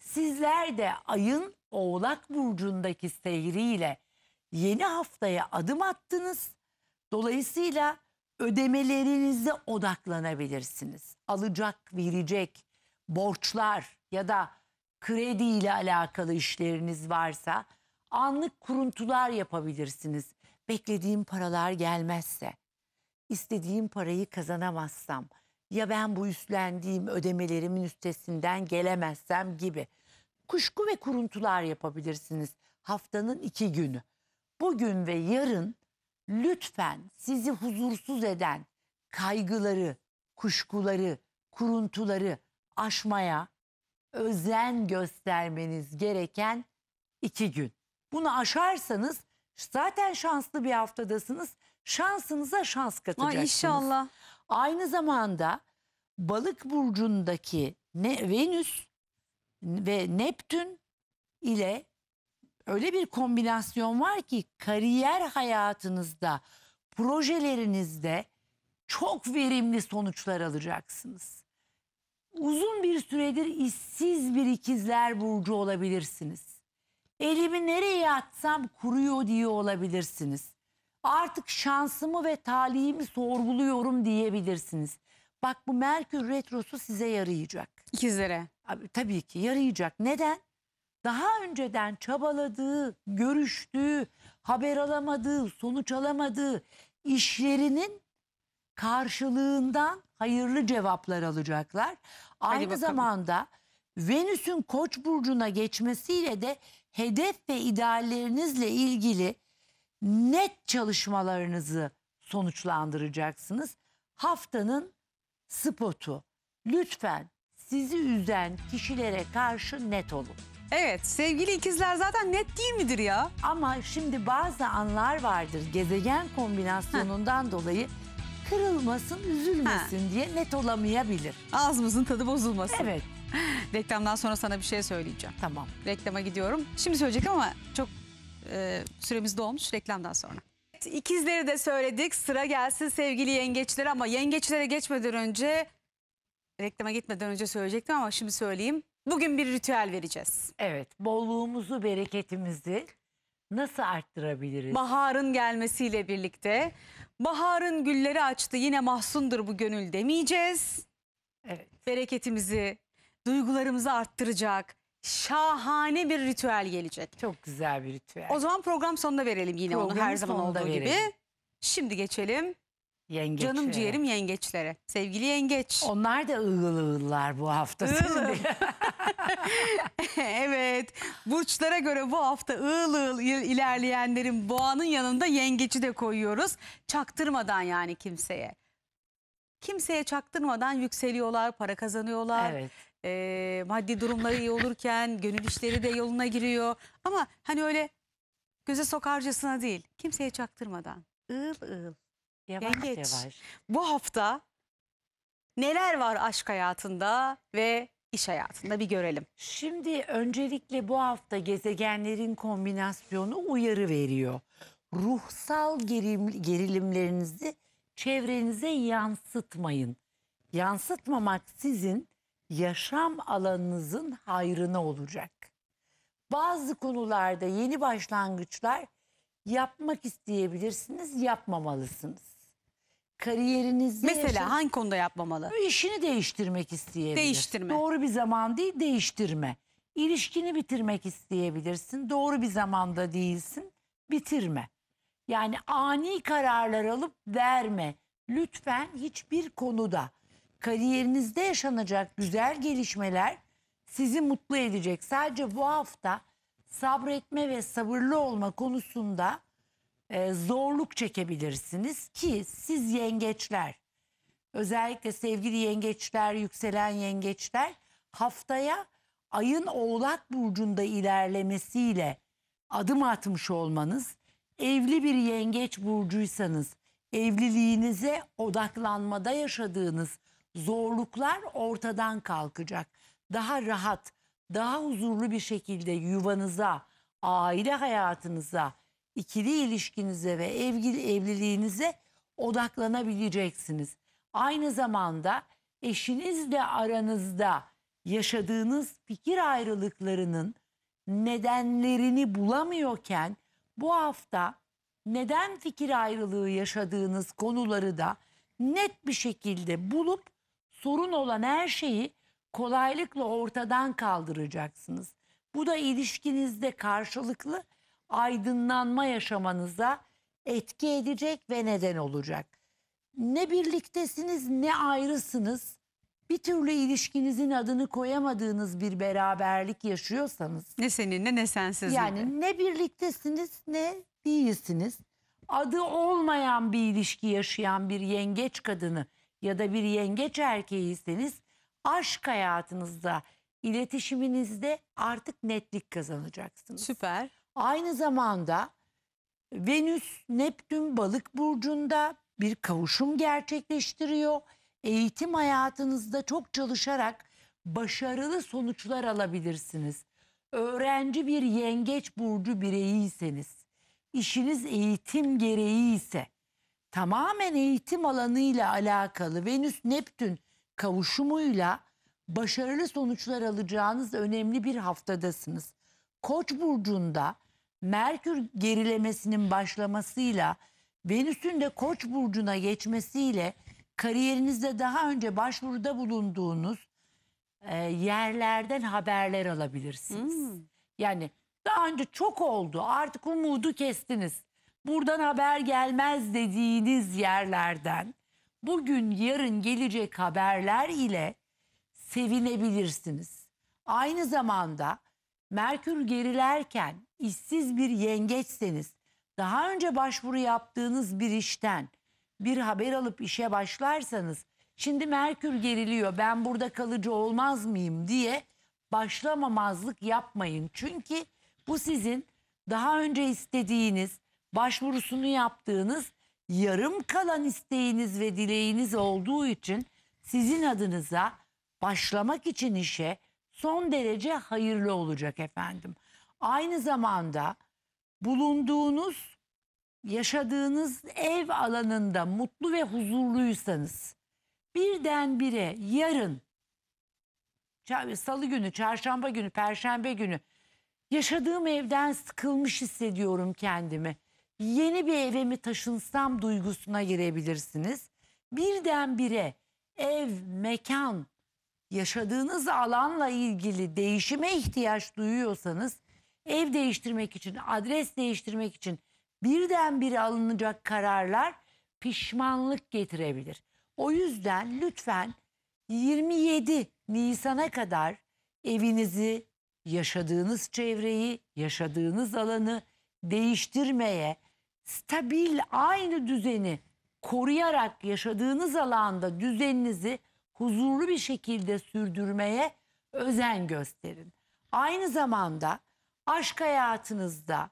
Sizler de ayın Oğlak Burcu'ndaki seyriyle yeni haftaya adım attınız. Dolayısıyla ödemelerinize odaklanabilirsiniz. Alacak, verecek, borçlar ya da kredi ile alakalı işleriniz varsa anlık kuruntular yapabilirsiniz. Beklediğim paralar gelmezse, istediğim parayı kazanamazsam, ya ben bu üstlendiğim ödemelerimin üstesinden gelemezsem gibi kuşku ve kuruntular yapabilirsiniz haftanın iki günü. Bugün ve yarın lütfen sizi huzursuz eden kaygıları, kuşkuları, kuruntuları aşmaya özen göstermeniz gereken iki gün. Bunu aşarsanız zaten şanslı bir haftadasınız. Şansınıza şans katacaksınız. Ay inşallah. Aynı zamanda balık burcundaki ne, Venüs ve Neptün ile öyle bir kombinasyon var ki kariyer hayatınızda, projelerinizde çok verimli sonuçlar alacaksınız. Uzun bir süredir işsiz bir ikizler burcu olabilirsiniz. Elimi nereye atsam kuruyor diye olabilirsiniz artık şansımı ve talihimi sorguluyorum diyebilirsiniz. Bak bu Merkür Retrosu size yarayacak. İkizlere. Abi, tabii ki yarayacak. Neden? Daha önceden çabaladığı, görüştüğü, haber alamadığı, sonuç alamadığı işlerinin karşılığından hayırlı cevaplar alacaklar. Hadi Aynı bakalım. zamanda Venüs'ün Koç burcuna geçmesiyle de hedef ve ideallerinizle ilgili net çalışmalarınızı sonuçlandıracaksınız. Haftanın spotu. Lütfen sizi üzen kişilere karşı net olun. Evet sevgili ikizler zaten net değil midir ya? Ama şimdi bazı anlar vardır gezegen kombinasyonundan dolayı kırılmasın, üzülmesin diye net olamayabilir. Ağzımızın tadı bozulmasın. Evet. *laughs* Reklamdan sonra sana bir şey söyleyeceğim. Tamam. Reklama gidiyorum. Şimdi söyleyecek ama çok e, süremiz dolmuş reklamdan sonra. İkizleri de söyledik. Sıra gelsin sevgili yengeçlere ama yengeçlere geçmeden önce reklama gitmeden önce söyleyecektim ama şimdi söyleyeyim. Bugün bir ritüel vereceğiz. Evet, bolluğumuzu, bereketimizi nasıl arttırabiliriz? Baharın gelmesiyle birlikte baharın gülleri açtı yine mahsundur bu gönül demeyeceğiz. Evet. Bereketimizi, duygularımızı arttıracak, şahane bir ritüel gelecek. Çok güzel bir ritüel. O zaman program sonuna verelim yine Programın onu her zaman olduğu verelim. gibi. Şimdi geçelim Yengeçlere. Canım ciğerim yengeçlere. Sevgili yengeç. Onlar da ığılırlar bu hafta. *laughs* evet. Burçlara göre bu hafta ığıl ığıl ilerleyenlerin boğanın yanında yengeci de koyuyoruz. Çaktırmadan yani kimseye. Kimseye çaktırmadan yükseliyorlar, para kazanıyorlar. Evet e, maddi durumları iyi olurken gönül işleri de yoluna giriyor. Ama hani öyle göze sokarcasına değil kimseye çaktırmadan ığıl ığıl yavaş yengeç. yavaş. Bu hafta neler var aşk hayatında ve iş hayatında bir görelim. Şimdi öncelikle bu hafta gezegenlerin kombinasyonu uyarı veriyor. Ruhsal gerim, gerilimlerinizi çevrenize yansıtmayın. Yansıtmamak sizin yaşam alanınızın hayrına olacak. Bazı konularda yeni başlangıçlar yapmak isteyebilirsiniz, yapmamalısınız. Kariyerinizi Mesela yaşam- hangi konuda yapmamalı? İşini değiştirmek isteyebilir. Değiştirme. Doğru bir zaman değil değiştirme. İlişkini bitirmek isteyebilirsin. Doğru bir zamanda değilsin. Bitirme. Yani ani kararlar alıp verme. Lütfen hiçbir konuda kariyerinizde yaşanacak güzel gelişmeler sizi mutlu edecek. Sadece bu hafta sabretme ve sabırlı olma konusunda e, zorluk çekebilirsiniz ki siz yengeçler özellikle sevgili yengeçler, yükselen yengeçler haftaya ayın oğlak burcunda ilerlemesiyle adım atmış olmanız, evli bir yengeç burcuysanız evliliğinize odaklanmada yaşadığınız zorluklar ortadan kalkacak. Daha rahat, daha huzurlu bir şekilde yuvanıza, aile hayatınıza, ikili ilişkinize ve evli, evliliğinize odaklanabileceksiniz. Aynı zamanda eşinizle aranızda yaşadığınız fikir ayrılıklarının nedenlerini bulamıyorken bu hafta neden fikir ayrılığı yaşadığınız konuları da net bir şekilde bulup sorun olan her şeyi kolaylıkla ortadan kaldıracaksınız. Bu da ilişkinizde karşılıklı aydınlanma yaşamanıza etki edecek ve neden olacak. Ne birliktesiniz ne ayrısınız. Bir türlü ilişkinizin adını koyamadığınız bir beraberlik yaşıyorsanız. Ne seninle ne sensiz. Yani ne birliktesiniz ne değilsiniz. Adı olmayan bir ilişki yaşayan bir yengeç kadını ya da bir yengeç erkeğiyseniz aşk hayatınızda, iletişiminizde artık netlik kazanacaksınız. Süper. Aynı zamanda Venüs Neptün Balık burcunda bir kavuşum gerçekleştiriyor. Eğitim hayatınızda çok çalışarak başarılı sonuçlar alabilirsiniz. Öğrenci bir yengeç burcu bireyiyseniz, işiniz eğitim gereği ise tamamen eğitim alanıyla alakalı Venüs-Neptün kavuşumuyla başarılı sonuçlar alacağınız önemli bir haftadasınız. Koç burcunda Merkür gerilemesinin başlamasıyla Venüs'ün de Koç burcuna geçmesiyle kariyerinizde daha önce başvuruda bulunduğunuz e, yerlerden haberler alabilirsiniz. Hmm. Yani daha önce çok oldu. Artık umudu kestiniz buradan haber gelmez dediğiniz yerlerden bugün yarın gelecek haberler ile sevinebilirsiniz. Aynı zamanda Merkür gerilerken işsiz bir yengeçseniz daha önce başvuru yaptığınız bir işten bir haber alıp işe başlarsanız şimdi Merkür geriliyor ben burada kalıcı olmaz mıyım diye başlamamazlık yapmayın. Çünkü bu sizin daha önce istediğiniz başvurusunu yaptığınız yarım kalan isteğiniz ve dileğiniz olduğu için sizin adınıza başlamak için işe son derece hayırlı olacak efendim. Aynı zamanda bulunduğunuz, yaşadığınız ev alanında mutlu ve huzurluysanız birdenbire yarın salı günü, çarşamba günü, perşembe günü yaşadığım evden sıkılmış hissediyorum kendimi yeni bir eve mi taşınsam duygusuna girebilirsiniz. Birdenbire ev, mekan, yaşadığınız alanla ilgili değişime ihtiyaç duyuyorsanız ev değiştirmek için, adres değiştirmek için birdenbire alınacak kararlar pişmanlık getirebilir. O yüzden lütfen 27 Nisan'a kadar evinizi, yaşadığınız çevreyi, yaşadığınız alanı değiştirmeye, stabil aynı düzeni koruyarak yaşadığınız alanda düzeninizi huzurlu bir şekilde sürdürmeye özen gösterin. Aynı zamanda aşk hayatınızda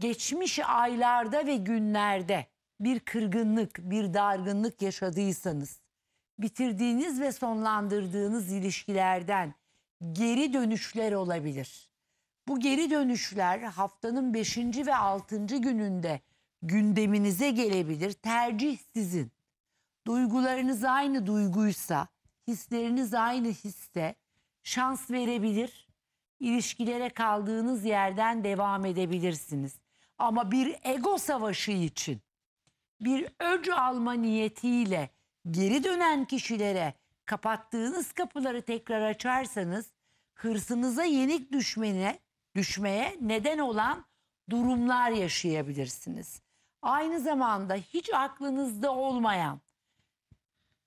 geçmiş aylarda ve günlerde bir kırgınlık, bir dargınlık yaşadıysanız bitirdiğiniz ve sonlandırdığınız ilişkilerden geri dönüşler olabilir. Bu geri dönüşler haftanın 5. ve 6. gününde gündeminize gelebilir. Tercih sizin. Duygularınız aynı duyguysa, hisleriniz aynı hisse, şans verebilir. İlişkilere kaldığınız yerden devam edebilirsiniz. Ama bir ego savaşı için bir öc alma niyetiyle geri dönen kişilere kapattığınız kapıları tekrar açarsanız hırsınıza yenik düşmene düşmeye neden olan durumlar yaşayabilirsiniz. Aynı zamanda hiç aklınızda olmayan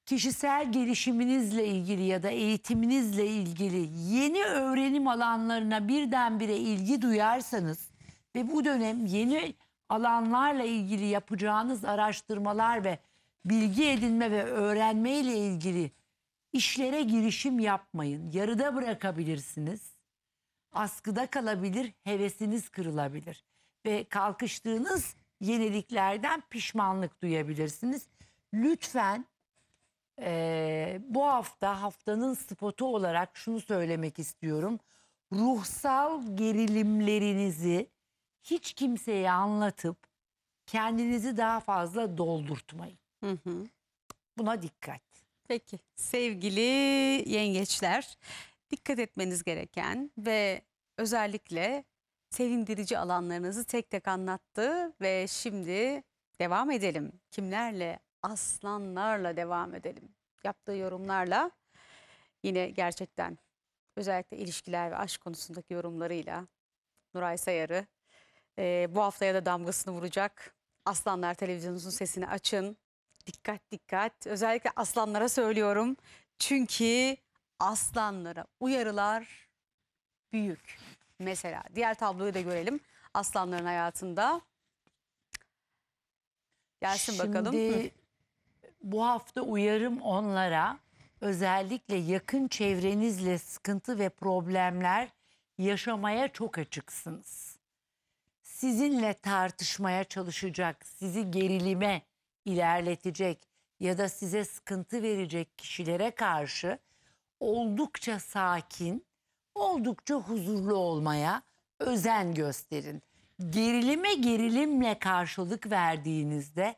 kişisel gelişiminizle ilgili ya da eğitiminizle ilgili yeni öğrenim alanlarına birdenbire ilgi duyarsanız ve bu dönem yeni alanlarla ilgili yapacağınız araştırmalar ve bilgi edinme ve öğrenme ile ilgili işlere girişim yapmayın. Yarıda bırakabilirsiniz askıda kalabilir, hevesiniz kırılabilir. Ve kalkıştığınız yeniliklerden pişmanlık duyabilirsiniz. Lütfen e, bu hafta haftanın spotu olarak şunu söylemek istiyorum. Ruhsal gerilimlerinizi hiç kimseye anlatıp kendinizi daha fazla doldurtmayın. Hı hı. Buna dikkat. Peki sevgili yengeçler dikkat etmeniz gereken ve özellikle sevindirici alanlarınızı tek tek anlattı ve şimdi devam edelim. Kimlerle? Aslanlarla devam edelim. Yaptığı yorumlarla yine gerçekten özellikle ilişkiler ve aşk konusundaki yorumlarıyla Nuray Sayarı e, bu haftaya da damgasını vuracak. Aslanlar televizyonunuzun sesini açın. Dikkat dikkat. Özellikle aslanlara söylüyorum. Çünkü aslanlara uyarılar büyük. Mesela diğer tabloyu da görelim aslanların hayatında. Gelsin Şimdi, bakalım. Hı. bu hafta uyarım onlara özellikle yakın çevrenizle sıkıntı ve problemler yaşamaya çok açıksınız. Sizinle tartışmaya çalışacak, sizi gerilime ilerletecek ya da size sıkıntı verecek kişilere karşı oldukça sakin, oldukça huzurlu olmaya özen gösterin. Gerilime gerilimle karşılık verdiğinizde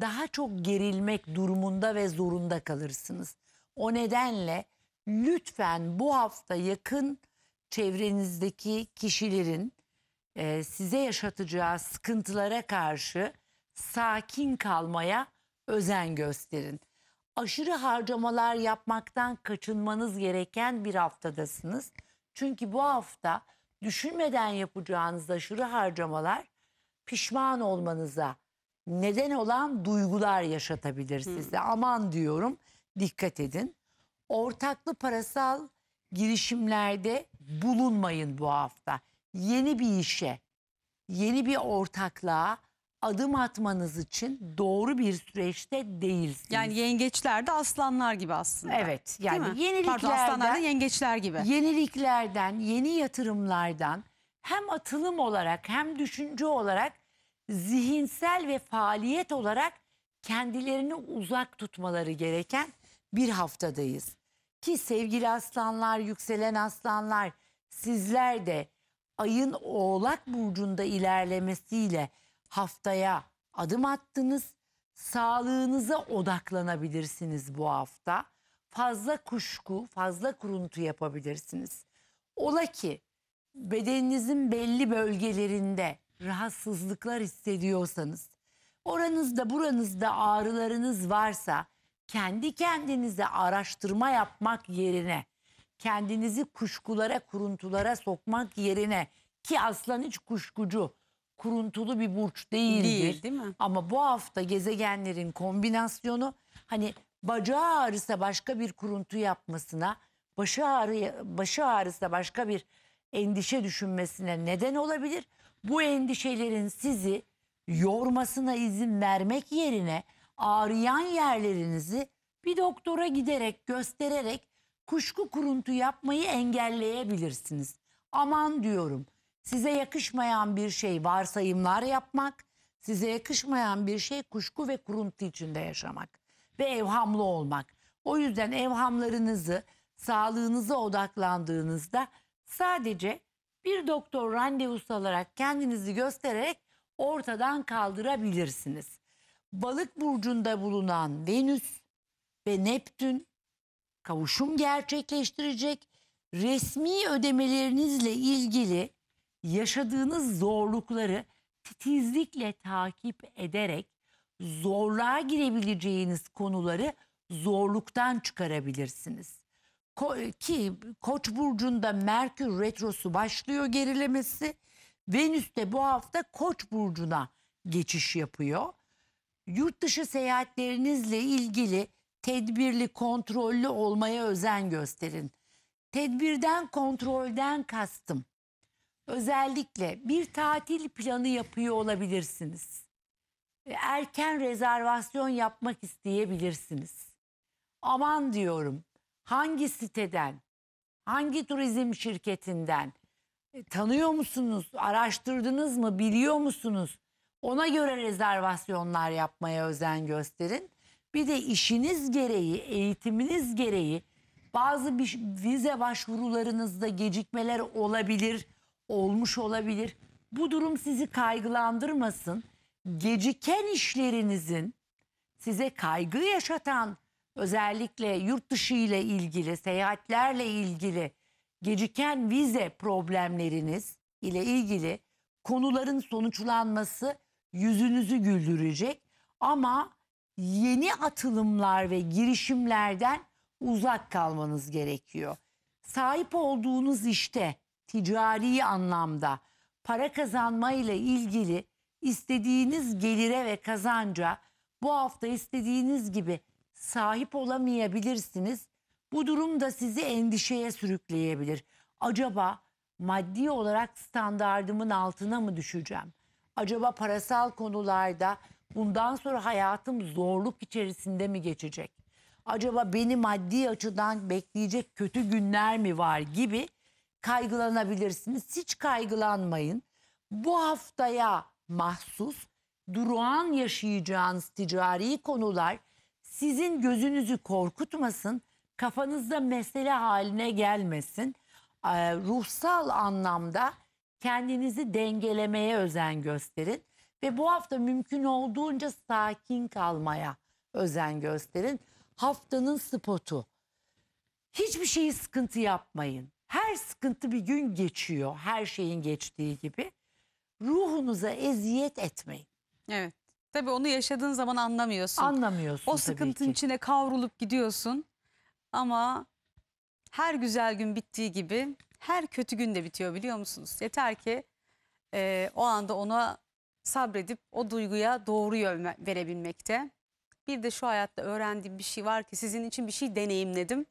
daha çok gerilmek durumunda ve zorunda kalırsınız. O nedenle lütfen bu hafta yakın çevrenizdeki kişilerin e, size yaşatacağı sıkıntılara karşı sakin kalmaya özen gösterin aşırı harcamalar yapmaktan kaçınmanız gereken bir haftadasınız. Çünkü bu hafta düşünmeden yapacağınız aşırı harcamalar pişman olmanıza neden olan duygular yaşatabilir size. Hmm. Aman diyorum dikkat edin. Ortaklı parasal girişimlerde bulunmayın bu hafta. Yeni bir işe, yeni bir ortaklığa adım atmanız için doğru bir süreçte değilsiniz. Yani yengeçlerde aslanlar gibi aslında. Evet yani yeniliklerden, Pardon, aslanlar da yengeçler gibi. yeniliklerden, yeni yatırımlardan hem atılım olarak hem düşünce olarak zihinsel ve faaliyet olarak kendilerini uzak tutmaları gereken bir haftadayız. Ki sevgili aslanlar, yükselen aslanlar sizler de ayın oğlak burcunda ilerlemesiyle haftaya adım attınız. Sağlığınıza odaklanabilirsiniz bu hafta. Fazla kuşku, fazla kuruntu yapabilirsiniz. Ola ki bedeninizin belli bölgelerinde rahatsızlıklar hissediyorsanız, oranızda buranızda ağrılarınız varsa kendi kendinize araştırma yapmak yerine, kendinizi kuşkulara, kuruntulara sokmak yerine ki aslan hiç kuşkucu, kuruntulu bir burç değildir. Değil, değil mi? Ama bu hafta gezegenlerin kombinasyonu hani bacağı ağrısa başka bir kuruntu yapmasına, başı ağrı başı ağrısa başka bir endişe düşünmesine neden olabilir. Bu endişelerin sizi yormasına izin vermek yerine ağrıyan yerlerinizi bir doktora giderek göstererek kuşku kuruntu yapmayı engelleyebilirsiniz. Aman diyorum size yakışmayan bir şey varsayımlar yapmak, size yakışmayan bir şey kuşku ve kuruntu içinde yaşamak ve evhamlı olmak. O yüzden evhamlarınızı sağlığınıza odaklandığınızda sadece bir doktor randevusu alarak kendinizi göstererek ortadan kaldırabilirsiniz. Balık burcunda bulunan Venüs ve Neptün kavuşum gerçekleştirecek. Resmi ödemelerinizle ilgili yaşadığınız zorlukları titizlikle takip ederek zorluğa girebileceğiniz konuları zorluktan çıkarabilirsiniz. Ko- ki Koç burcunda Merkür retrosu başlıyor gerilemesi. Venüs de bu hafta Koç burcuna geçiş yapıyor. Yurt dışı seyahatlerinizle ilgili tedbirli, kontrollü olmaya özen gösterin. Tedbirden, kontrolden kastım Özellikle bir tatil planı yapıyor olabilirsiniz. E, erken rezervasyon yapmak isteyebilirsiniz. Aman diyorum hangi siteden, hangi turizm şirketinden e, tanıyor musunuz, araştırdınız mı, biliyor musunuz? Ona göre rezervasyonlar yapmaya özen gösterin. Bir de işiniz gereği, eğitiminiz gereği bazı bir vize başvurularınızda gecikmeler olabilir olmuş olabilir. Bu durum sizi kaygılandırmasın. Geciken işlerinizin size kaygı yaşatan özellikle yurt dışı ile ilgili, seyahatlerle ilgili geciken vize problemleriniz ile ilgili konuların sonuçlanması yüzünüzü güldürecek ama yeni atılımlar ve girişimlerden uzak kalmanız gerekiyor. Sahip olduğunuz işte ticari anlamda para kazanma ile ilgili istediğiniz gelire ve kazanca bu hafta istediğiniz gibi sahip olamayabilirsiniz. Bu durum da sizi endişeye sürükleyebilir. Acaba maddi olarak standardımın altına mı düşeceğim? Acaba parasal konularda bundan sonra hayatım zorluk içerisinde mi geçecek? Acaba beni maddi açıdan bekleyecek kötü günler mi var gibi kaygılanabilirsiniz. Hiç kaygılanmayın. Bu haftaya mahsus durağan yaşayacağınız ticari konular sizin gözünüzü korkutmasın, kafanızda mesele haline gelmesin. Ee, ruhsal anlamda kendinizi dengelemeye özen gösterin ve bu hafta mümkün olduğunca sakin kalmaya özen gösterin. Haftanın spotu. Hiçbir şeyi sıkıntı yapmayın. Her sıkıntı bir gün geçiyor. Her şeyin geçtiği gibi. Ruhunuza eziyet etmeyin. Evet. Tabii onu yaşadığın zaman anlamıyorsun. Anlamıyorsun O sıkıntının ki. içine kavrulup gidiyorsun. Ama her güzel gün bittiği gibi her kötü gün de bitiyor biliyor musunuz? Yeter ki e, o anda ona sabredip o duyguya doğru yön verebilmekte. Bir de şu hayatta öğrendiğim bir şey var ki sizin için bir şey deneyimledim.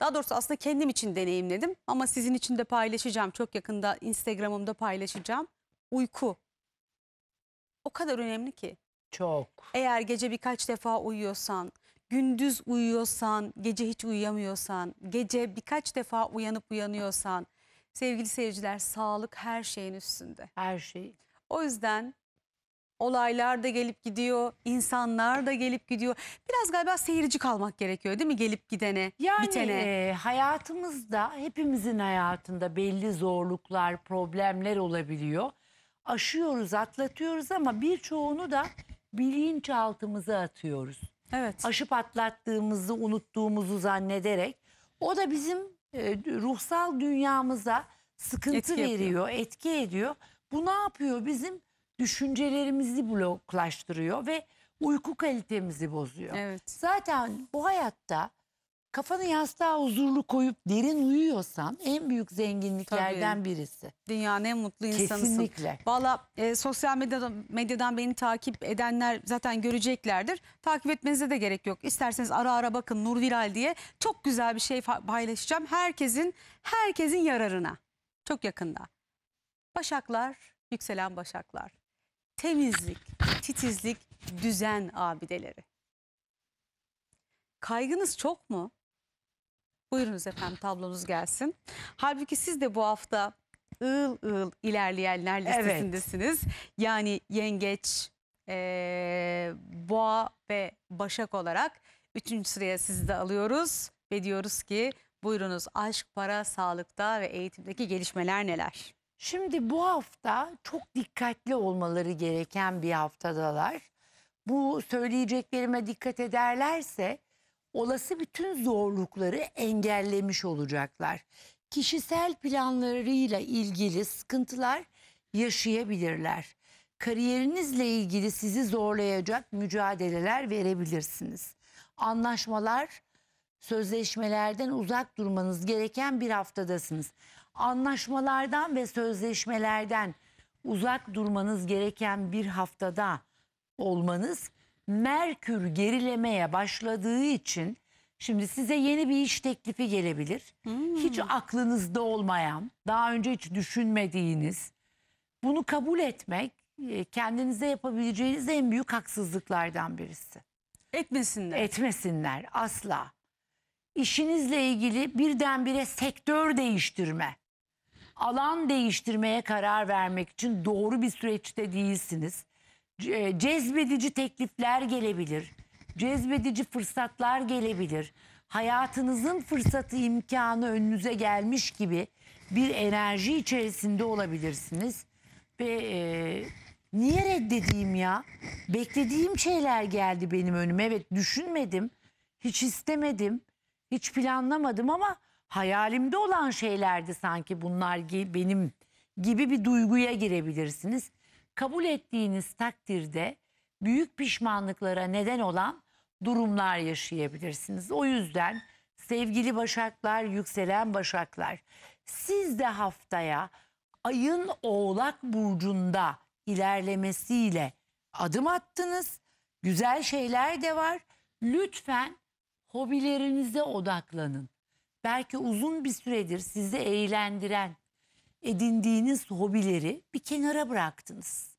Daha doğrusu aslında kendim için deneyimledim ama sizin için de paylaşacağım. Çok yakında Instagram'ımda paylaşacağım. Uyku. O kadar önemli ki. Çok. Eğer gece birkaç defa uyuyorsan, gündüz uyuyorsan, gece hiç uyuyamıyorsan, gece birkaç defa uyanıp uyanıyorsan, sevgili seyirciler sağlık her şeyin üstünde. Her şey. O yüzden Olaylar da gelip gidiyor, insanlar da gelip gidiyor. Biraz galiba seyirci kalmak gerekiyor değil mi gelip gidene, Yani bitene? e, hayatımızda hepimizin hayatında belli zorluklar, problemler olabiliyor. Aşıyoruz, atlatıyoruz ama birçoğunu da bilinçaltımıza atıyoruz. Evet. Aşıp atlattığımızı unuttuğumuzu zannederek o da bizim e, ruhsal dünyamıza sıkıntı Etki yapıyor. veriyor, etki ediyor. Bu ne yapıyor? Bizim düşüncelerimizi bloklaştırıyor ve uyku kalitemizi bozuyor. Evet. Zaten bu hayatta kafanı yastığa huzurlu koyup derin uyuyorsan en büyük zenginliklerden Tabii. birisi. Dünyanın en mutlu insanısın. Kesinlikle. Valla e, sosyal medyadan, medyadan beni takip edenler zaten göreceklerdir. Takip etmenize de gerek yok. İsterseniz ara ara bakın Nur Viral diye çok güzel bir şey paylaşacağım. Herkesin herkesin yararına. Çok yakında. Başaklar, yükselen başaklar temizlik, titizlik, düzen abideleri. Kaygınız çok mu? Buyurunuz efendim tablonuz gelsin. Halbuki siz de bu hafta ığıl ığıl ilerleyenler listesindesiniz. Evet. Yani yengeç, ee, boğa ve başak olarak üçüncü sıraya sizi de alıyoruz. Ve diyoruz ki buyurunuz aşk, para, sağlıkta ve eğitimdeki gelişmeler neler? Şimdi bu hafta çok dikkatli olmaları gereken bir haftadalar. Bu söyleyeceklerime dikkat ederlerse olası bütün zorlukları engellemiş olacaklar. Kişisel planlarıyla ilgili sıkıntılar yaşayabilirler. Kariyerinizle ilgili sizi zorlayacak mücadeleler verebilirsiniz. Anlaşmalar, sözleşmelerden uzak durmanız gereken bir haftadasınız anlaşmalardan ve sözleşmelerden uzak durmanız gereken bir haftada olmanız Merkür gerilemeye başladığı için şimdi size yeni bir iş teklifi gelebilir. Hmm. Hiç aklınızda olmayan, daha önce hiç düşünmediğiniz bunu kabul etmek e, kendinize yapabileceğiniz en büyük haksızlıklardan birisi. Etmesinler. Etmesinler asla. İşinizle ilgili birdenbire sektör değiştirme alan değiştirmeye karar vermek için doğru bir süreçte değilsiniz. E, cezbedici teklifler gelebilir. Cezbedici fırsatlar gelebilir. Hayatınızın fırsatı imkanı önünüze gelmiş gibi bir enerji içerisinde olabilirsiniz. Ve e, niye reddedeyim ya? Beklediğim şeyler geldi benim önüme. Evet düşünmedim. Hiç istemedim. Hiç planlamadım ama hayalimde olan şeylerdi sanki bunlar gibi benim gibi bir duyguya girebilirsiniz. Kabul ettiğiniz takdirde büyük pişmanlıklara neden olan durumlar yaşayabilirsiniz. O yüzden sevgili başaklar, yükselen başaklar siz de haftaya ayın oğlak burcunda ilerlemesiyle adım attınız. Güzel şeyler de var. Lütfen hobilerinize odaklanın belki uzun bir süredir sizi eğlendiren, edindiğiniz hobileri bir kenara bıraktınız.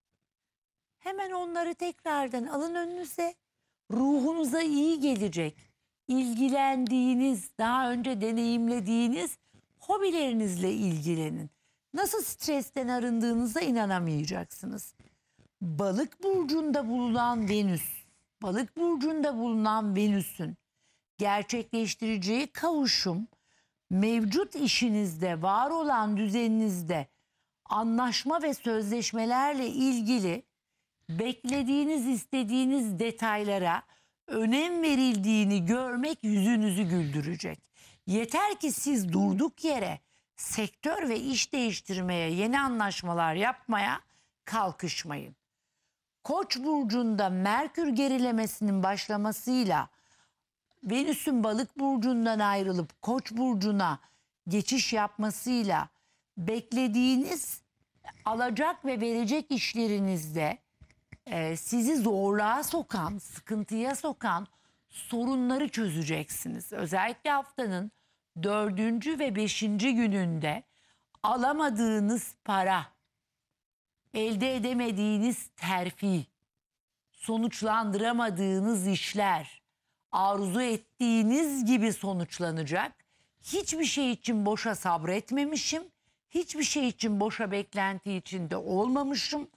Hemen onları tekrardan alın önünüze. Ruhunuza iyi gelecek. ilgilendiğiniz, daha önce deneyimlediğiniz hobilerinizle ilgilenin. Nasıl stresten arındığınıza inanamayacaksınız. Balık burcunda bulunan Venüs, balık burcunda bulunan Venüs'ün gerçekleştireceği kavuşum mevcut işinizde, var olan düzeninizde anlaşma ve sözleşmelerle ilgili beklediğiniz, istediğiniz detaylara önem verildiğini görmek yüzünüzü güldürecek. Yeter ki siz durduk yere sektör ve iş değiştirmeye, yeni anlaşmalar yapmaya kalkışmayın. Koç burcunda Merkür gerilemesinin başlamasıyla Venüs'ün balık burcundan ayrılıp koç burcuna geçiş yapmasıyla beklediğiniz alacak ve verecek işlerinizde e, sizi zorluğa sokan, sıkıntıya sokan sorunları çözeceksiniz. Özellikle haftanın dördüncü ve beşinci gününde alamadığınız para, elde edemediğiniz terfi, sonuçlandıramadığınız işler, arzu ettiğiniz gibi sonuçlanacak. Hiçbir şey için boşa sabretmemişim. Hiçbir şey için boşa beklenti içinde olmamışım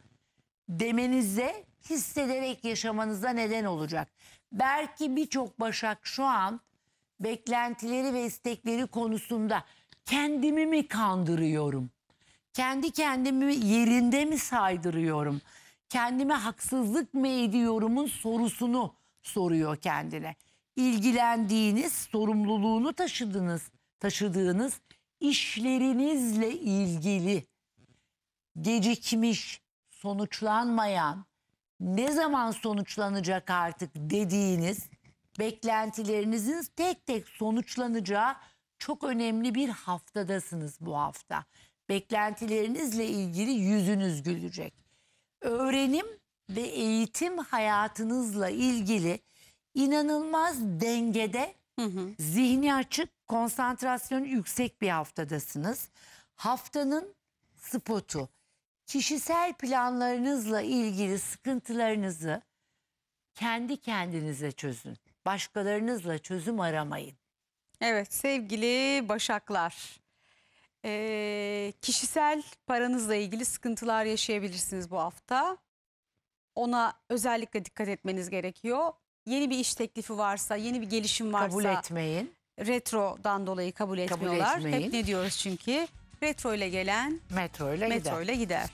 demenize hissederek yaşamanıza neden olacak. Belki birçok Başak şu an beklentileri ve istekleri konusunda kendimi mi kandırıyorum? Kendi kendimi yerinde mi saydırıyorum? Kendime haksızlık mı ediyorumun sorusunu soruyor kendine. İlgilendiğiniz, sorumluluğunu taşıdığınız, taşıdığınız işlerinizle ilgili gecikmiş, sonuçlanmayan, ne zaman sonuçlanacak artık dediğiniz beklentilerinizin tek tek sonuçlanacağı çok önemli bir haftadasınız bu hafta. Beklentilerinizle ilgili yüzünüz gülecek. Öğrenim ve eğitim hayatınızla ilgili inanılmaz dengede hı hı. zihni açık, konsantrasyonu yüksek bir haftadasınız. Haftanın spotu kişisel planlarınızla ilgili sıkıntılarınızı kendi kendinize çözün. Başkalarınızla çözüm aramayın. Evet sevgili Başaklar. Ee, kişisel paranızla ilgili sıkıntılar yaşayabilirsiniz bu hafta. Ona özellikle dikkat etmeniz gerekiyor. Yeni bir iş teklifi varsa, yeni bir gelişim varsa Kabul etmeyin. retrodan dolayı kabul etmiyorlar. etmeyin. Hep ne diyoruz çünkü? Retro ile gelen Metro ile metro gider. ile gider.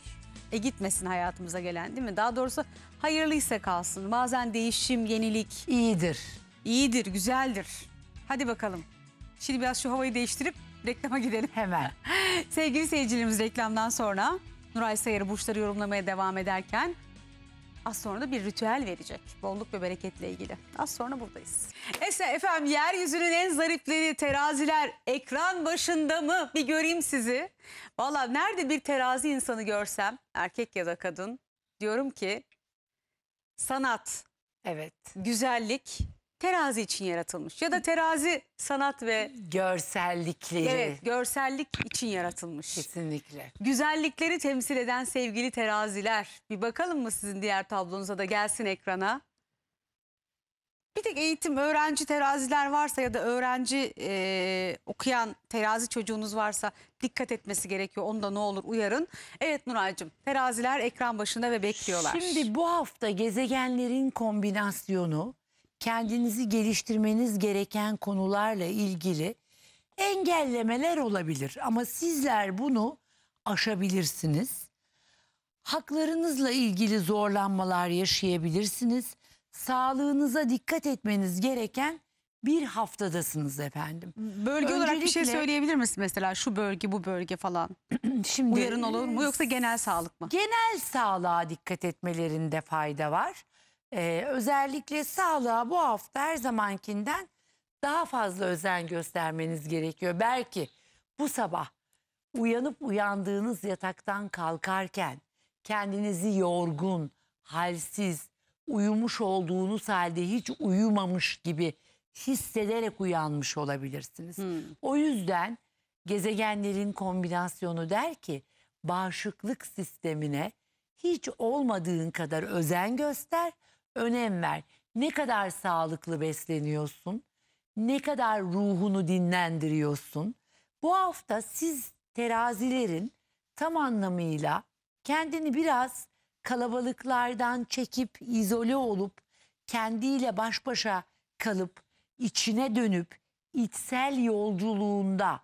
E gitmesin hayatımıza gelen değil mi? Daha doğrusu hayırlıysa kalsın. Bazen değişim, yenilik İyidir. iyidir, güzeldir. Hadi bakalım. Şimdi biraz şu havayı değiştirip reklama gidelim. Hemen. *laughs* Sevgili seyircilerimiz reklamdan sonra Nuray Sayar'ı burçları yorumlamaya devam ederken Az sonra da bir ritüel verecek. Bolluk ve bereketle ilgili. Az sonra buradayız. Esra efendim yeryüzünün en zarifleri teraziler ekran başında mı? Bir göreyim sizi. Valla nerede bir terazi insanı görsem erkek ya da kadın diyorum ki sanat, Evet. güzellik terazi için yaratılmış ya da terazi sanat ve Görsellikleri. evet görsellik için yaratılmış. Kesinlikle. Güzellikleri temsil eden sevgili teraziler. Bir bakalım mı sizin diğer tablonuza da gelsin ekrana. Bir tek eğitim öğrenci teraziler varsa ya da öğrenci eee, okuyan terazi çocuğunuz varsa dikkat etmesi gerekiyor. Onu da ne olur uyarın. Evet Nuraycığım teraziler ekran başında ve bekliyorlar. Şimdi bu hafta gezegenlerin kombinasyonu kendinizi geliştirmeniz gereken konularla ilgili engellemeler olabilir ama sizler bunu aşabilirsiniz. Haklarınızla ilgili zorlanmalar yaşayabilirsiniz. Sağlığınıza dikkat etmeniz gereken bir haftadasınız efendim. Bölge Öncelikle, olarak bir şey söyleyebilir misin mesela şu bölge bu bölge falan? *clears throat* Şimdi uyarın olur mu yoksa genel sağlık mı? Genel sağlığa dikkat etmelerinde fayda var. Ee, özellikle sağlığa bu hafta her zamankinden daha fazla özen göstermeniz gerekiyor. Belki bu sabah uyanıp uyandığınız yataktan kalkarken kendinizi yorgun, halsiz, uyumuş olduğunuz halde hiç uyumamış gibi hissederek uyanmış olabilirsiniz. Hmm. O yüzden gezegenlerin kombinasyonu der ki bağışıklık sistemine hiç olmadığın kadar özen göster önem ver. Ne kadar sağlıklı besleniyorsun? Ne kadar ruhunu dinlendiriyorsun? Bu hafta siz terazilerin tam anlamıyla kendini biraz kalabalıklardan çekip izole olup kendiyle baş başa kalıp içine dönüp içsel yolculuğunda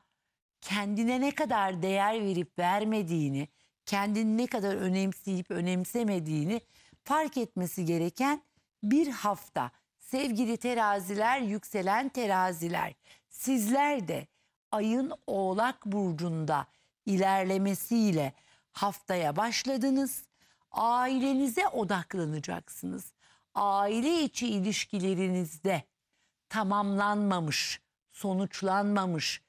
kendine ne kadar değer verip vermediğini, kendini ne kadar önemseyip önemsemediğini fark etmesi gereken bir hafta. Sevgili teraziler, yükselen teraziler, sizler de ayın oğlak burcunda ilerlemesiyle haftaya başladınız. Ailenize odaklanacaksınız. Aile içi ilişkilerinizde tamamlanmamış, sonuçlanmamış,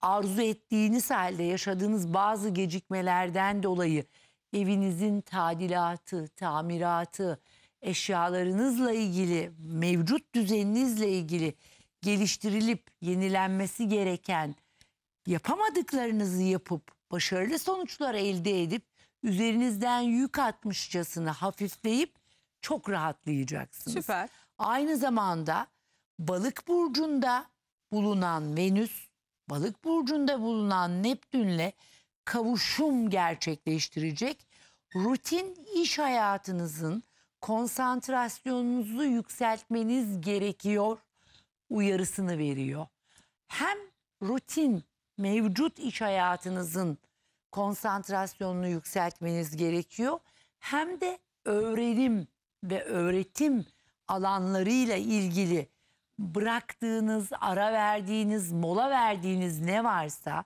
arzu ettiğiniz halde yaşadığınız bazı gecikmelerden dolayı evinizin tadilatı, tamiratı, eşyalarınızla ilgili, mevcut düzeninizle ilgili geliştirilip yenilenmesi gereken yapamadıklarınızı yapıp başarılı sonuçlar elde edip üzerinizden yük atmışçasına hafifleyip çok rahatlayacaksınız. Süper. Aynı zamanda balık burcunda bulunan Venüs, balık burcunda bulunan Neptünle kavuşum gerçekleştirecek. Rutin iş hayatınızın konsantrasyonunuzu yükseltmeniz gerekiyor uyarısını veriyor. Hem rutin mevcut iş hayatınızın konsantrasyonunu yükseltmeniz gerekiyor hem de öğrenim ve öğretim alanlarıyla ilgili bıraktığınız, ara verdiğiniz, mola verdiğiniz ne varsa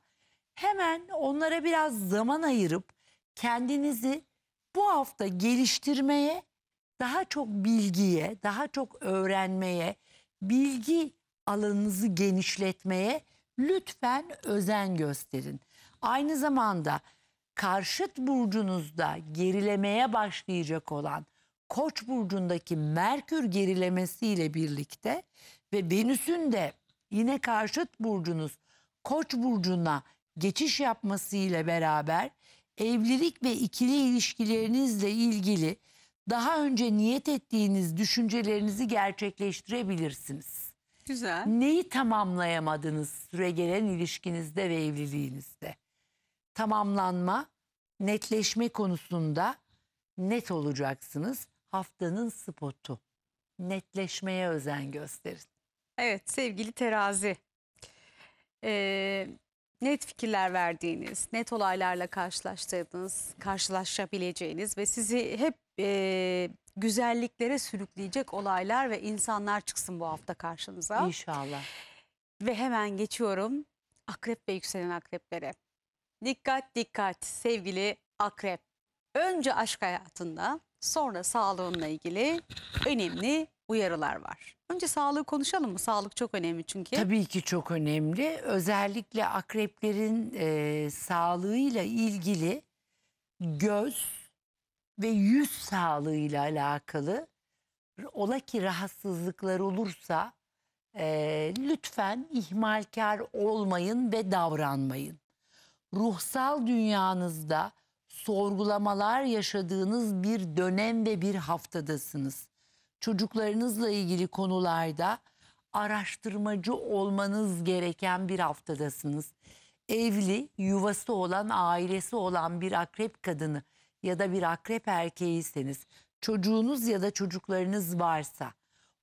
hemen onlara biraz zaman ayırıp kendinizi bu hafta geliştirmeye, daha çok bilgiye, daha çok öğrenmeye, bilgi alanınızı genişletmeye lütfen özen gösterin. Aynı zamanda karşıt burcunuzda gerilemeye başlayacak olan Koç burcundaki Merkür gerilemesiyle birlikte ve Venüs'ün de yine karşıt burcunuz Koç burcuna geçiş yapması ile beraber evlilik ve ikili ilişkilerinizle ilgili daha önce niyet ettiğiniz düşüncelerinizi gerçekleştirebilirsiniz. Güzel. Neyi tamamlayamadınız süre gelen ilişkinizde ve evliliğinizde? Tamamlanma, netleşme konusunda net olacaksınız. Haftanın spotu. Netleşmeye özen gösterin. Evet sevgili terazi. Ee, net fikirler verdiğiniz, net olaylarla karşılaştığınız, karşılaşabileceğiniz ve sizi hep e, güzelliklere sürükleyecek olaylar ve insanlar çıksın bu hafta karşınıza. İnşallah. Ve hemen geçiyorum akrep ve yükselen akreplere. Dikkat dikkat sevgili akrep. Önce aşk hayatında sonra sağlığınla ilgili önemli uyarılar var. Önce sağlığı konuşalım mı? Sağlık çok önemli çünkü. Tabii ki çok önemli. Özellikle akreplerin e, sağlığıyla ilgili göz ve yüz sağlığıyla alakalı ola ki rahatsızlıklar olursa e, lütfen ihmalkar olmayın ve davranmayın. Ruhsal dünyanızda sorgulamalar yaşadığınız bir dönem ve bir haftadasınız çocuklarınızla ilgili konularda araştırmacı olmanız gereken bir haftadasınız. Evli, yuvası olan, ailesi olan bir akrep kadını ya da bir akrep erkeğiyseniz, çocuğunuz ya da çocuklarınız varsa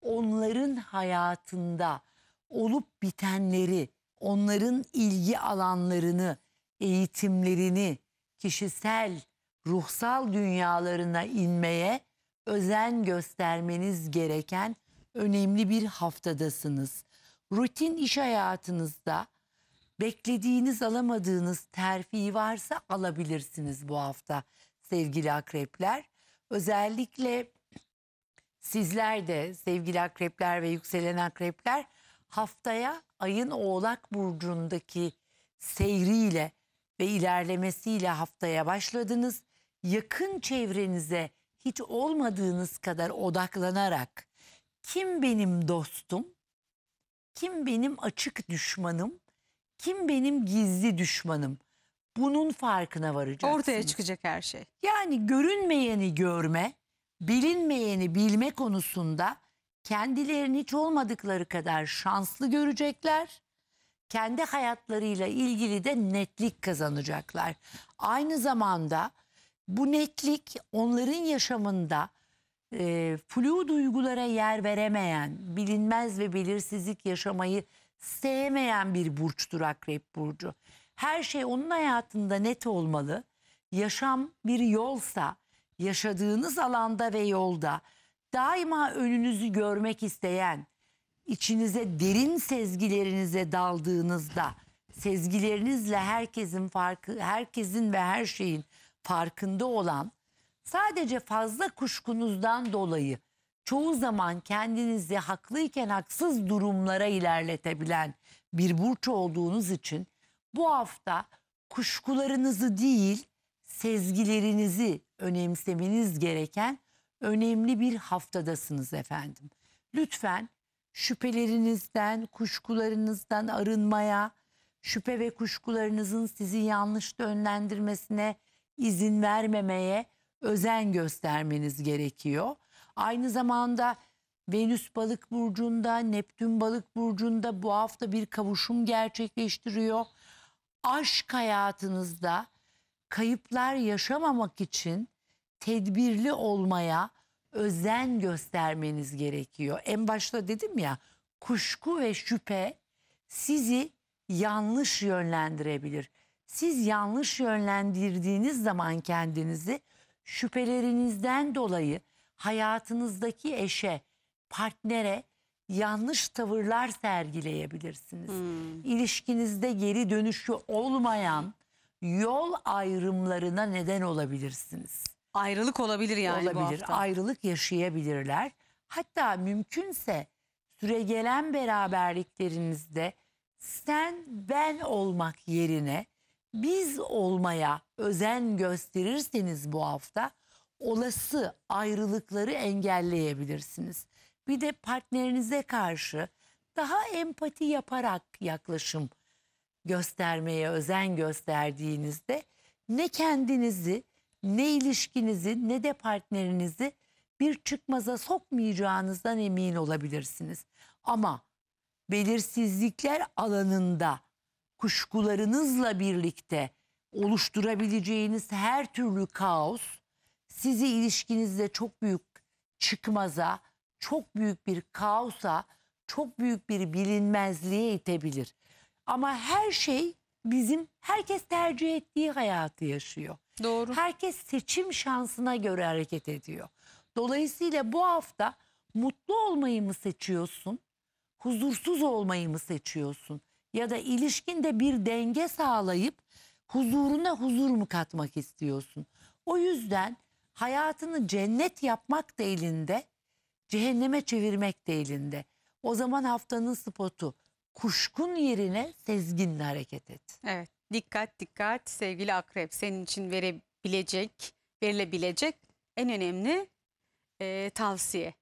onların hayatında olup bitenleri, onların ilgi alanlarını, eğitimlerini, kişisel, ruhsal dünyalarına inmeye özen göstermeniz gereken önemli bir haftadasınız. Rutin iş hayatınızda beklediğiniz alamadığınız terfi varsa alabilirsiniz bu hafta sevgili akrepler. Özellikle sizler de sevgili akrepler ve yükselen akrepler haftaya ayın oğlak burcundaki seyriyle ve ilerlemesiyle haftaya başladınız. Yakın çevrenize hiç olmadığınız kadar odaklanarak kim benim dostum, kim benim açık düşmanım, kim benim gizli düşmanım bunun farkına varacaksınız. Ortaya çıkacak her şey. Yani görünmeyeni görme, bilinmeyeni bilme konusunda kendilerini hiç olmadıkları kadar şanslı görecekler. Kendi hayatlarıyla ilgili de netlik kazanacaklar. Aynı zamanda bu netlik onların yaşamında e, flu duygulara yer veremeyen, bilinmez ve belirsizlik yaşamayı sevmeyen bir burçtur akrep burcu. Her şey onun hayatında net olmalı. Yaşam bir yolsa, yaşadığınız alanda ve yolda daima önünüzü görmek isteyen, içinize derin sezgilerinize daldığınızda, sezgilerinizle herkesin farkı, herkesin ve her şeyin farkında olan sadece fazla kuşkunuzdan dolayı çoğu zaman kendinizi haklıyken haksız durumlara ilerletebilen bir burç olduğunuz için bu hafta kuşkularınızı değil sezgilerinizi önemsemeniz gereken önemli bir haftadasınız efendim. Lütfen şüphelerinizden, kuşkularınızdan arınmaya, şüphe ve kuşkularınızın sizi yanlış yönlendirmesine izin vermemeye özen göstermeniz gerekiyor. Aynı zamanda Venüs balık burcunda, Neptün balık burcunda bu hafta bir kavuşum gerçekleştiriyor. Aşk hayatınızda kayıplar yaşamamak için tedbirli olmaya özen göstermeniz gerekiyor. En başta dedim ya kuşku ve şüphe sizi yanlış yönlendirebilir. Siz yanlış yönlendirdiğiniz zaman kendinizi şüphelerinizden dolayı hayatınızdaki eşe, partnere yanlış tavırlar sergileyebilirsiniz. Hmm. İlişkinizde geri dönüşü olmayan yol ayrımlarına neden olabilirsiniz. Ayrılık olabilir yani olabilir. bu hafta. Ayrılık yaşayabilirler. Hatta mümkünse süregelen beraberliklerinizde sen ben olmak yerine biz olmaya özen gösterirseniz bu hafta olası ayrılıkları engelleyebilirsiniz. Bir de partnerinize karşı daha empati yaparak yaklaşım göstermeye özen gösterdiğinizde ne kendinizi ne ilişkinizi ne de partnerinizi bir çıkmaza sokmayacağınızdan emin olabilirsiniz. Ama belirsizlikler alanında kuşkularınızla birlikte oluşturabileceğiniz her türlü kaos sizi ilişkinizde çok büyük çıkmaza, çok büyük bir kaosa, çok büyük bir bilinmezliğe itebilir. Ama her şey bizim herkes tercih ettiği hayatı yaşıyor. Doğru. Herkes seçim şansına göre hareket ediyor. Dolayısıyla bu hafta mutlu olmayı mı seçiyorsun? Huzursuz olmayı mı seçiyorsun? ya da ilişkinde bir denge sağlayıp huzuruna huzur mu katmak istiyorsun? O yüzden hayatını cennet yapmak da elinde, cehenneme çevirmek de elinde. O zaman haftanın spotu kuşkun yerine sezginle hareket et. Evet dikkat dikkat sevgili akrep senin için verebilecek, verilebilecek en önemli e, tavsiye.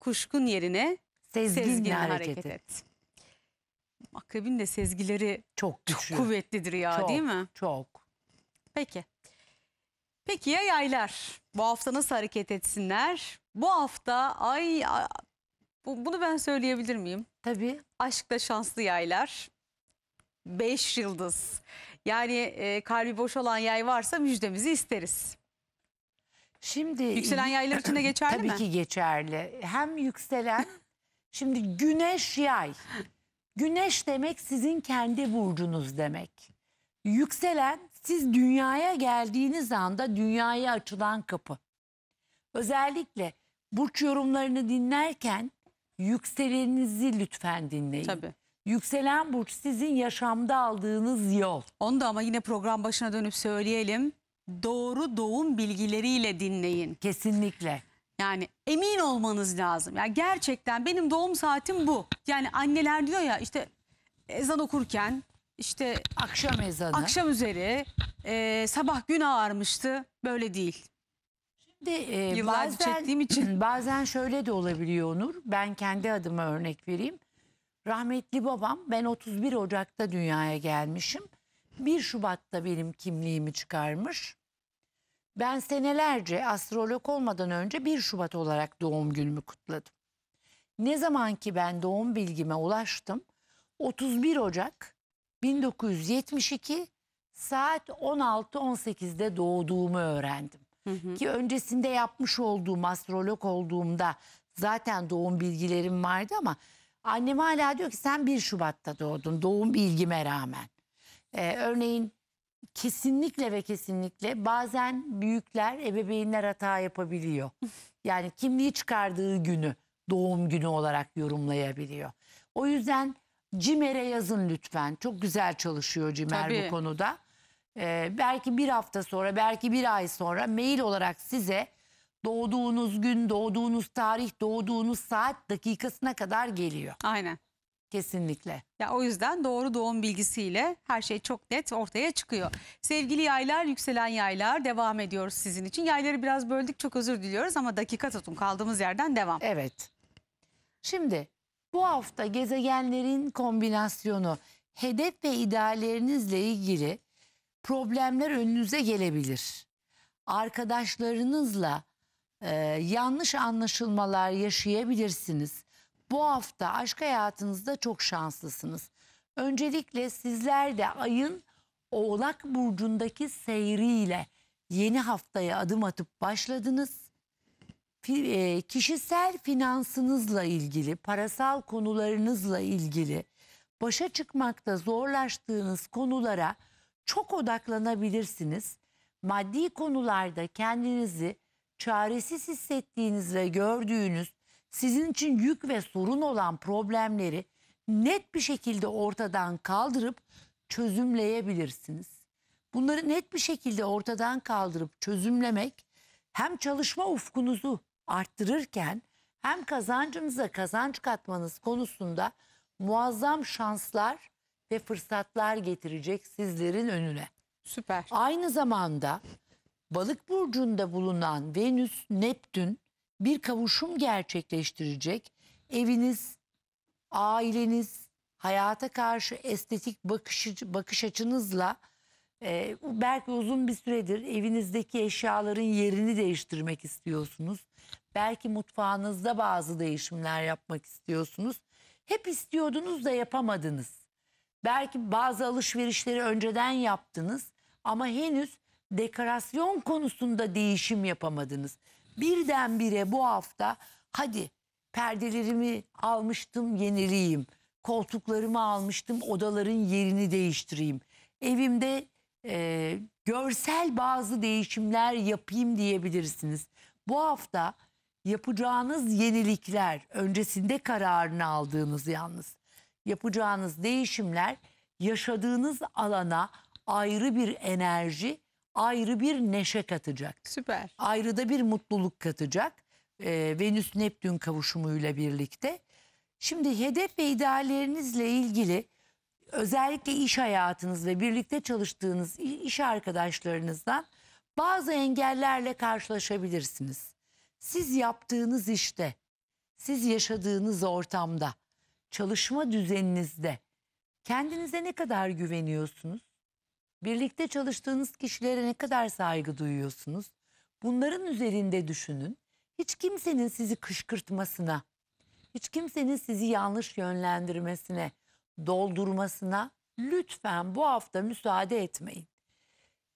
Kuşkun yerine sezginle, sezginle hareket, hareket et. et. Akrebin de sezgileri çok, çok kuvvetlidir ya çok, değil mi? Çok. Peki. Peki ya yaylar? Bu hafta nasıl hareket etsinler? Bu hafta ay a, bu, bunu ben söyleyebilir miyim? Tabii. Aşkta şanslı yaylar. Beş yıldız. Yani e, kalbi boş olan yay varsa müjdemizi isteriz. Şimdi yükselen yaylar için de *clears throat* geçerli tabii mi? Tabii ki geçerli. Hem yükselen şimdi güneş yay. Güneş demek sizin kendi burcunuz demek. Yükselen siz dünyaya geldiğiniz anda dünyaya açılan kapı. Özellikle burç yorumlarını dinlerken yükseleninizi lütfen dinleyin. Tabii. Yükselen burç sizin yaşamda aldığınız yol. Onu da ama yine program başına dönüp söyleyelim. Doğru doğum bilgileriyle dinleyin. Kesinlikle. Yani emin olmanız lazım. Yani gerçekten benim doğum saatim bu. Yani anneler diyor ya işte ezan okurken işte Akşam ezanı. akşam üzeri e, sabah gün ağarmıştı. Böyle değil. Şimdi, e, bazen, çektiğim için. *clears throat* Bazen şöyle de olabiliyor Onur. Ben kendi adıma örnek vereyim. Rahmetli babam ben 31 Ocak'ta dünyaya gelmişim. 1 Şubat'ta benim kimliğimi çıkarmış. Ben senelerce astrolog olmadan önce 1 Şubat olarak doğum günümü kutladım. Ne zaman ki ben doğum bilgime ulaştım 31 Ocak 1972 saat 16-18'de doğduğumu öğrendim. Hı hı. Ki öncesinde yapmış olduğum astrolog olduğumda zaten doğum bilgilerim vardı ama annem hala diyor ki sen 1 Şubat'ta doğdun doğum bilgime rağmen. Ee, örneğin kesinlikle ve kesinlikle bazen büyükler, ebeveynler hata yapabiliyor. *laughs* Yani kimliği çıkardığı günü doğum günü olarak yorumlayabiliyor. O yüzden cimere yazın lütfen. Çok güzel çalışıyor CİMER Tabii. bu konuda. Ee, belki bir hafta sonra, belki bir ay sonra mail olarak size doğduğunuz gün, doğduğunuz tarih, doğduğunuz saat dakikasına kadar geliyor. Aynen. Kesinlikle. Ya o yüzden doğru doğum bilgisiyle her şey çok net ortaya çıkıyor. Sevgili yaylar, yükselen yaylar devam ediyoruz sizin için. Yayları biraz böldük çok özür diliyoruz ama dakika tutun kaldığımız yerden devam. Evet. Şimdi bu hafta gezegenlerin kombinasyonu hedef ve ideallerinizle ilgili problemler önünüze gelebilir. Arkadaşlarınızla e, yanlış anlaşılmalar yaşayabilirsiniz. Bu hafta aşk hayatınızda çok şanslısınız. Öncelikle sizler de ayın Oğlak burcundaki seyriyle yeni haftaya adım atıp başladınız. E, kişisel finansınızla ilgili, parasal konularınızla ilgili başa çıkmakta zorlaştığınız konulara çok odaklanabilirsiniz. Maddi konularda kendinizi çaresiz hissettiğiniz ve gördüğünüz sizin için yük ve sorun olan problemleri net bir şekilde ortadan kaldırıp çözümleyebilirsiniz. Bunları net bir şekilde ortadan kaldırıp çözümlemek hem çalışma ufkunuzu arttırırken hem kazancınıza kazanç katmanız konusunda muazzam şanslar ve fırsatlar getirecek sizlerin önüne. Süper. Aynı zamanda balık burcunda bulunan Venüs, Neptün bir kavuşum gerçekleştirecek eviniz, aileniz, hayata karşı estetik bakış, bakış açınızla e, belki uzun bir süredir evinizdeki eşyaların yerini değiştirmek istiyorsunuz. Belki mutfağınızda bazı değişimler yapmak istiyorsunuz. Hep istiyordunuz da yapamadınız. Belki bazı alışverişleri önceden yaptınız ama henüz dekorasyon konusunda değişim yapamadınız birdenbire bu hafta hadi perdelerimi almıştım yenileyim. Koltuklarımı almıştım odaların yerini değiştireyim. Evimde e, görsel bazı değişimler yapayım diyebilirsiniz. Bu hafta yapacağınız yenilikler öncesinde kararını aldığınız yalnız yapacağınız değişimler yaşadığınız alana ayrı bir enerji ayrı bir neşe katacak. Süper. Ayrı da bir mutluluk katacak. Ee, Venüs Neptün kavuşumuyla birlikte. Şimdi hedef ve ideallerinizle ilgili özellikle iş hayatınız ve birlikte çalıştığınız iş arkadaşlarınızdan bazı engellerle karşılaşabilirsiniz. Siz yaptığınız işte, siz yaşadığınız ortamda, çalışma düzeninizde kendinize ne kadar güveniyorsunuz? Birlikte çalıştığınız kişilere ne kadar saygı duyuyorsunuz? Bunların üzerinde düşünün. Hiç kimsenin sizi kışkırtmasına, hiç kimsenin sizi yanlış yönlendirmesine, doldurmasına lütfen bu hafta müsaade etmeyin.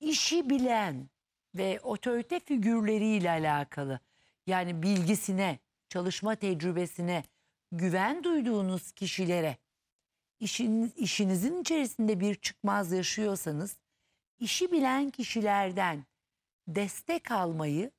İşi bilen ve otorite figürleriyle alakalı yani bilgisine, çalışma tecrübesine güven duyduğunuz kişilere işiniz, işinizin içerisinde bir çıkmaz yaşıyorsanız işi bilen kişilerden destek almayı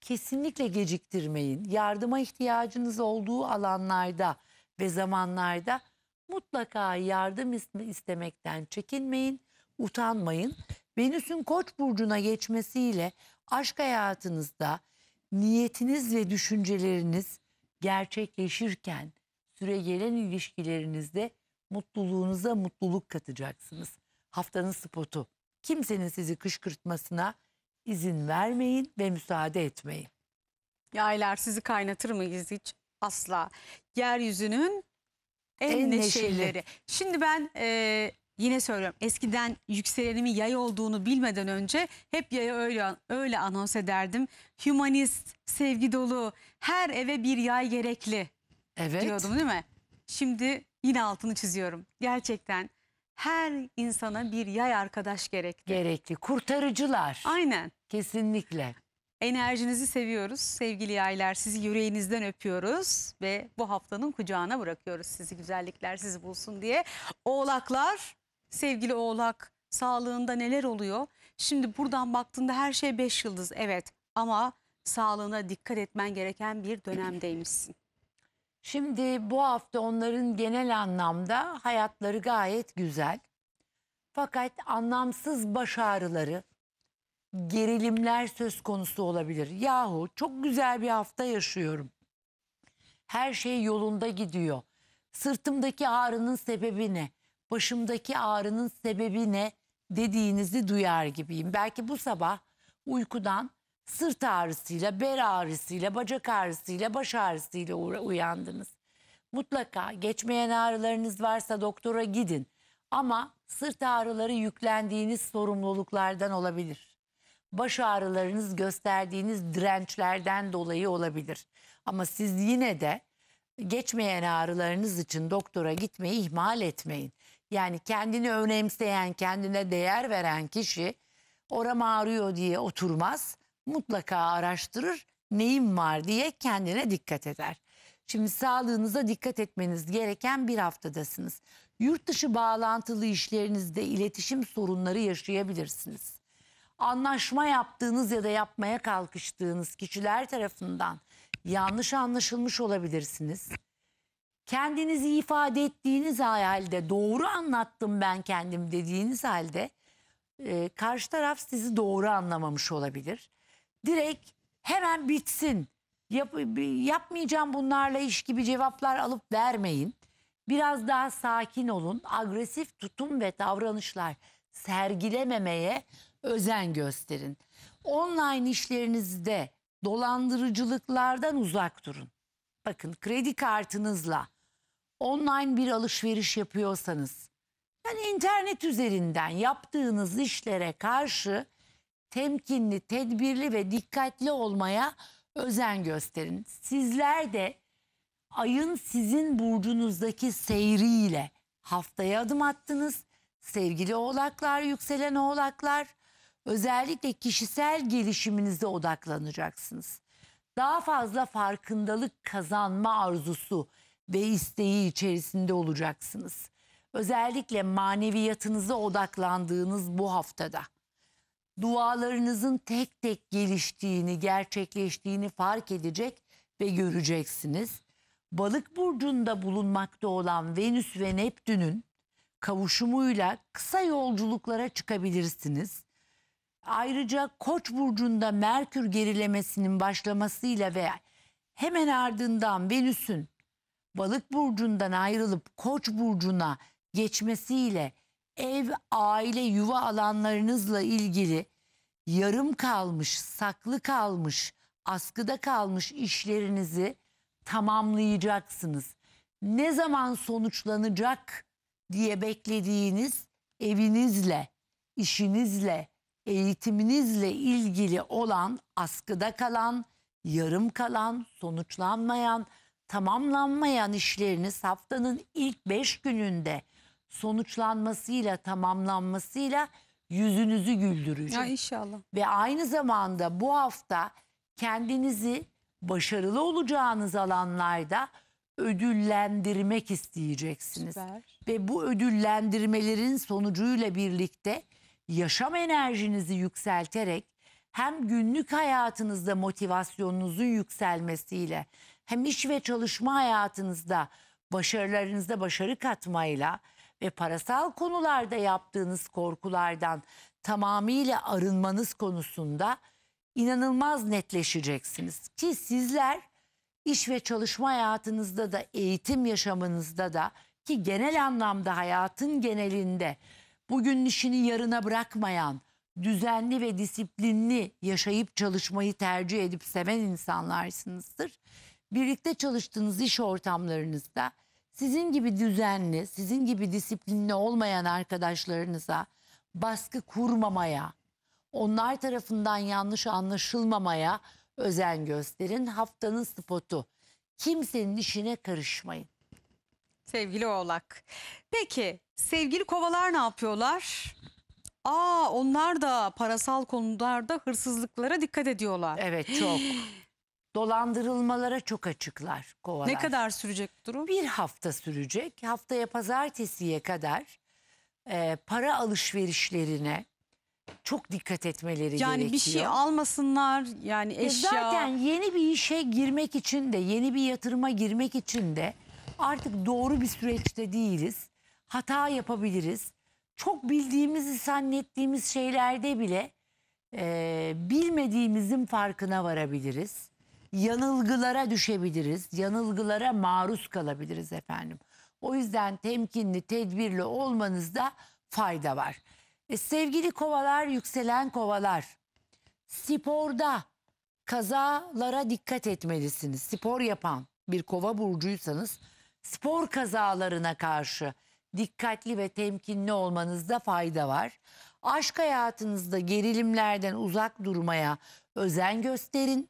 kesinlikle geciktirmeyin. Yardıma ihtiyacınız olduğu alanlarda ve zamanlarda mutlaka yardım istemekten çekinmeyin, utanmayın. Venüs'ün Koç burcuna geçmesiyle aşk hayatınızda niyetiniz ve düşünceleriniz gerçekleşirken süre gelen ilişkilerinizde mutluluğunuza mutluluk katacaksınız. Haftanın spotu. Kimsenin sizi kışkırtmasına izin vermeyin ve müsaade etmeyin. Yaylar sizi kaynatır mıyız hiç? Asla. Yeryüzünün en, en neşeli. Şimdi ben e, yine söylüyorum. Eskiden yükselenimin yay olduğunu bilmeden önce hep yaya öyle, öyle anons ederdim. Humanist, sevgi dolu, her eve bir yay gerekli evet. diyordum değil mi? Şimdi yine altını çiziyorum. Gerçekten her insana bir yay arkadaş gerekli. Gerekli. Kurtarıcılar. Aynen. Kesinlikle. Enerjinizi seviyoruz sevgili yaylar. Sizi yüreğinizden öpüyoruz ve bu haftanın kucağına bırakıyoruz sizi güzellikler sizi bulsun diye. Oğlaklar, sevgili oğlak sağlığında neler oluyor? Şimdi buradan baktığında her şey beş yıldız evet ama sağlığına dikkat etmen gereken bir dönemdeymişsin. Şimdi bu hafta onların genel anlamda hayatları gayet güzel. Fakat anlamsız baş ağrıları, gerilimler söz konusu olabilir. Yahu çok güzel bir hafta yaşıyorum. Her şey yolunda gidiyor. Sırtımdaki ağrının sebebi ne? Başımdaki ağrının sebebi ne? Dediğinizi duyar gibiyim. Belki bu sabah uykudan sırt ağrısıyla, bel ağrısıyla, bacak ağrısıyla, baş ağrısıyla uyandınız. Mutlaka geçmeyen ağrılarınız varsa doktora gidin. Ama sırt ağrıları yüklendiğiniz sorumluluklardan olabilir. Baş ağrılarınız gösterdiğiniz dirençlerden dolayı olabilir. Ama siz yine de geçmeyen ağrılarınız için doktora gitmeyi ihmal etmeyin. Yani kendini önemseyen, kendine değer veren kişi orama ağrıyor diye oturmaz mutlaka araştırır neyim var diye kendine dikkat eder. Şimdi sağlığınıza dikkat etmeniz gereken bir haftadasınız. Yurt dışı bağlantılı işlerinizde iletişim sorunları yaşayabilirsiniz. Anlaşma yaptığınız ya da yapmaya kalkıştığınız kişiler tarafından yanlış anlaşılmış olabilirsiniz. Kendinizi ifade ettiğiniz halde doğru anlattım ben kendim dediğiniz halde e, karşı taraf sizi doğru anlamamış olabilir direkt hemen bitsin. Yap, yapmayacağım bunlarla iş gibi cevaplar alıp vermeyin. Biraz daha sakin olun. Agresif tutum ve davranışlar sergilememeye özen gösterin. Online işlerinizde dolandırıcılıklardan uzak durun. Bakın kredi kartınızla online bir alışveriş yapıyorsanız yani internet üzerinden yaptığınız işlere karşı temkinli, tedbirli ve dikkatli olmaya özen gösterin. Sizler de ayın sizin burcunuzdaki seyriyle haftaya adım attınız. Sevgili oğlaklar, yükselen oğlaklar özellikle kişisel gelişiminize odaklanacaksınız. Daha fazla farkındalık kazanma arzusu ve isteği içerisinde olacaksınız. Özellikle maneviyatınıza odaklandığınız bu haftada dualarınızın tek tek geliştiğini, gerçekleştiğini fark edecek ve göreceksiniz. Balık burcunda bulunmakta olan Venüs ve Neptün'ün kavuşumuyla kısa yolculuklara çıkabilirsiniz. Ayrıca Koç burcunda Merkür gerilemesinin başlamasıyla ve hemen ardından Venüs'ün Balık burcundan ayrılıp Koç burcuna geçmesiyle ev, aile, yuva alanlarınızla ilgili yarım kalmış, saklı kalmış, askıda kalmış işlerinizi tamamlayacaksınız. Ne zaman sonuçlanacak diye beklediğiniz evinizle, işinizle, eğitiminizle ilgili olan askıda kalan, yarım kalan, sonuçlanmayan, tamamlanmayan işleriniz haftanın ilk beş gününde sonuçlanmasıyla tamamlanmasıyla yüzünüzü güldürecek. Ya inşallah. Ve aynı zamanda bu hafta kendinizi başarılı olacağınız alanlarda ödüllendirmek isteyeceksiniz. Süper. Ve bu ödüllendirmelerin sonucuyla birlikte yaşam enerjinizi yükselterek hem günlük hayatınızda motivasyonunuzun yükselmesiyle hem iş ve çalışma hayatınızda başarılarınızda başarı katmayla ve parasal konularda yaptığınız korkulardan tamamıyla arınmanız konusunda inanılmaz netleşeceksiniz. Ki sizler iş ve çalışma hayatınızda da eğitim yaşamınızda da ki genel anlamda hayatın genelinde bugün işini yarına bırakmayan, düzenli ve disiplinli yaşayıp çalışmayı tercih edip seven insanlarsınızdır. Birlikte çalıştığınız iş ortamlarınızda sizin gibi düzenli, sizin gibi disiplinli olmayan arkadaşlarınıza baskı kurmamaya, onlar tarafından yanlış anlaşılmamaya özen gösterin. Haftanın spotu. Kimsenin işine karışmayın. Sevgili Oğlak. Peki sevgili kovalar ne yapıyorlar? Aa onlar da parasal konularda hırsızlıklara dikkat ediyorlar. Evet çok. *gasps* dolandırılmalara çok açıklar kovalar. Ne kadar sürecek durum? Bir hafta sürecek. Haftaya pazartesiye kadar e, para alışverişlerine çok dikkat etmeleri yani gerekiyor. Yani bir şey almasınlar yani eşya. E zaten yeni bir işe girmek için de yeni bir yatırıma girmek için de artık doğru bir süreçte değiliz. Hata yapabiliriz. Çok bildiğimizi zannettiğimiz şeylerde bile e, bilmediğimizin farkına varabiliriz yanılgılara düşebiliriz. Yanılgılara maruz kalabiliriz efendim. O yüzden temkinli, tedbirli olmanızda fayda var. E, sevgili kovalar, yükselen kovalar. Sporda kazalara dikkat etmelisiniz. Spor yapan bir kova burcuysanız spor kazalarına karşı dikkatli ve temkinli olmanızda fayda var. Aşk hayatınızda gerilimlerden uzak durmaya özen gösterin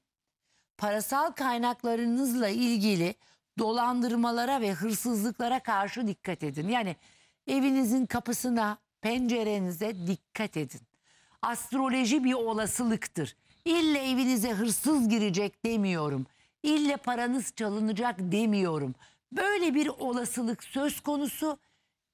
parasal kaynaklarınızla ilgili dolandırmalara ve hırsızlıklara karşı dikkat edin. Yani evinizin kapısına, pencerenize dikkat edin. Astroloji bir olasılıktır. İlle evinize hırsız girecek demiyorum. İlle paranız çalınacak demiyorum. Böyle bir olasılık söz konusu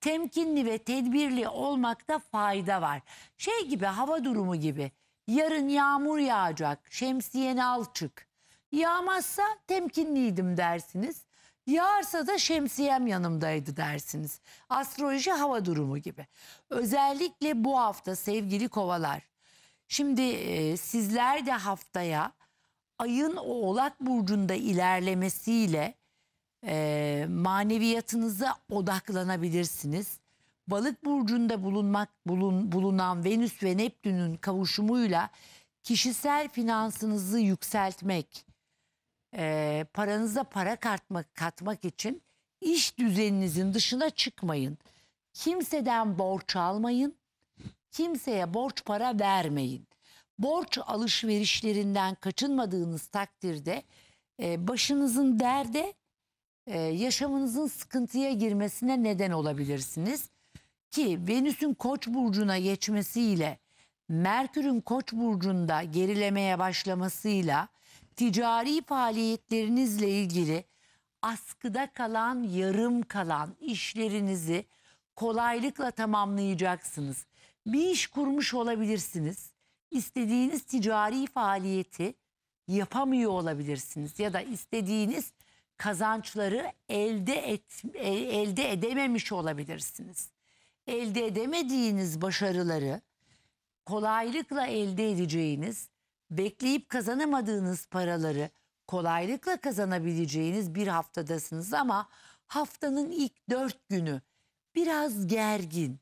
temkinli ve tedbirli olmakta fayda var. Şey gibi hava durumu gibi yarın yağmur yağacak şemsiyeni al çık. Yağmazsa temkinliydim dersiniz. Yağarsa da şemsiyem yanımdaydı dersiniz. Astroloji hava durumu gibi. Özellikle bu hafta sevgili kovalar. Şimdi e, sizler de haftaya ayın o oğlak burcunda ilerlemesiyle e, maneviyatınıza odaklanabilirsiniz. Balık burcunda bulunmak bulun, bulunan Venüs ve Neptün'ün kavuşumuyla kişisel finansınızı yükseltmek, e, paranıza para katmak, katmak için iş düzeninizin dışına çıkmayın. Kimseden borç almayın. Kimseye borç para vermeyin. Borç alışverişlerinden kaçınmadığınız takdirde e, başınızın derde e, yaşamınızın sıkıntıya girmesine neden olabilirsiniz. Ki Venüs'ün koç burcuna geçmesiyle Merkür'ün koç burcunda gerilemeye başlamasıyla ticari faaliyetlerinizle ilgili askıda kalan, yarım kalan işlerinizi kolaylıkla tamamlayacaksınız. Bir iş kurmuş olabilirsiniz. İstediğiniz ticari faaliyeti yapamıyor olabilirsiniz ya da istediğiniz kazançları elde et, elde edememiş olabilirsiniz. Elde edemediğiniz başarıları kolaylıkla elde edeceğiniz bekleyip kazanamadığınız paraları kolaylıkla kazanabileceğiniz bir haftadasınız ama haftanın ilk dört günü biraz gergin,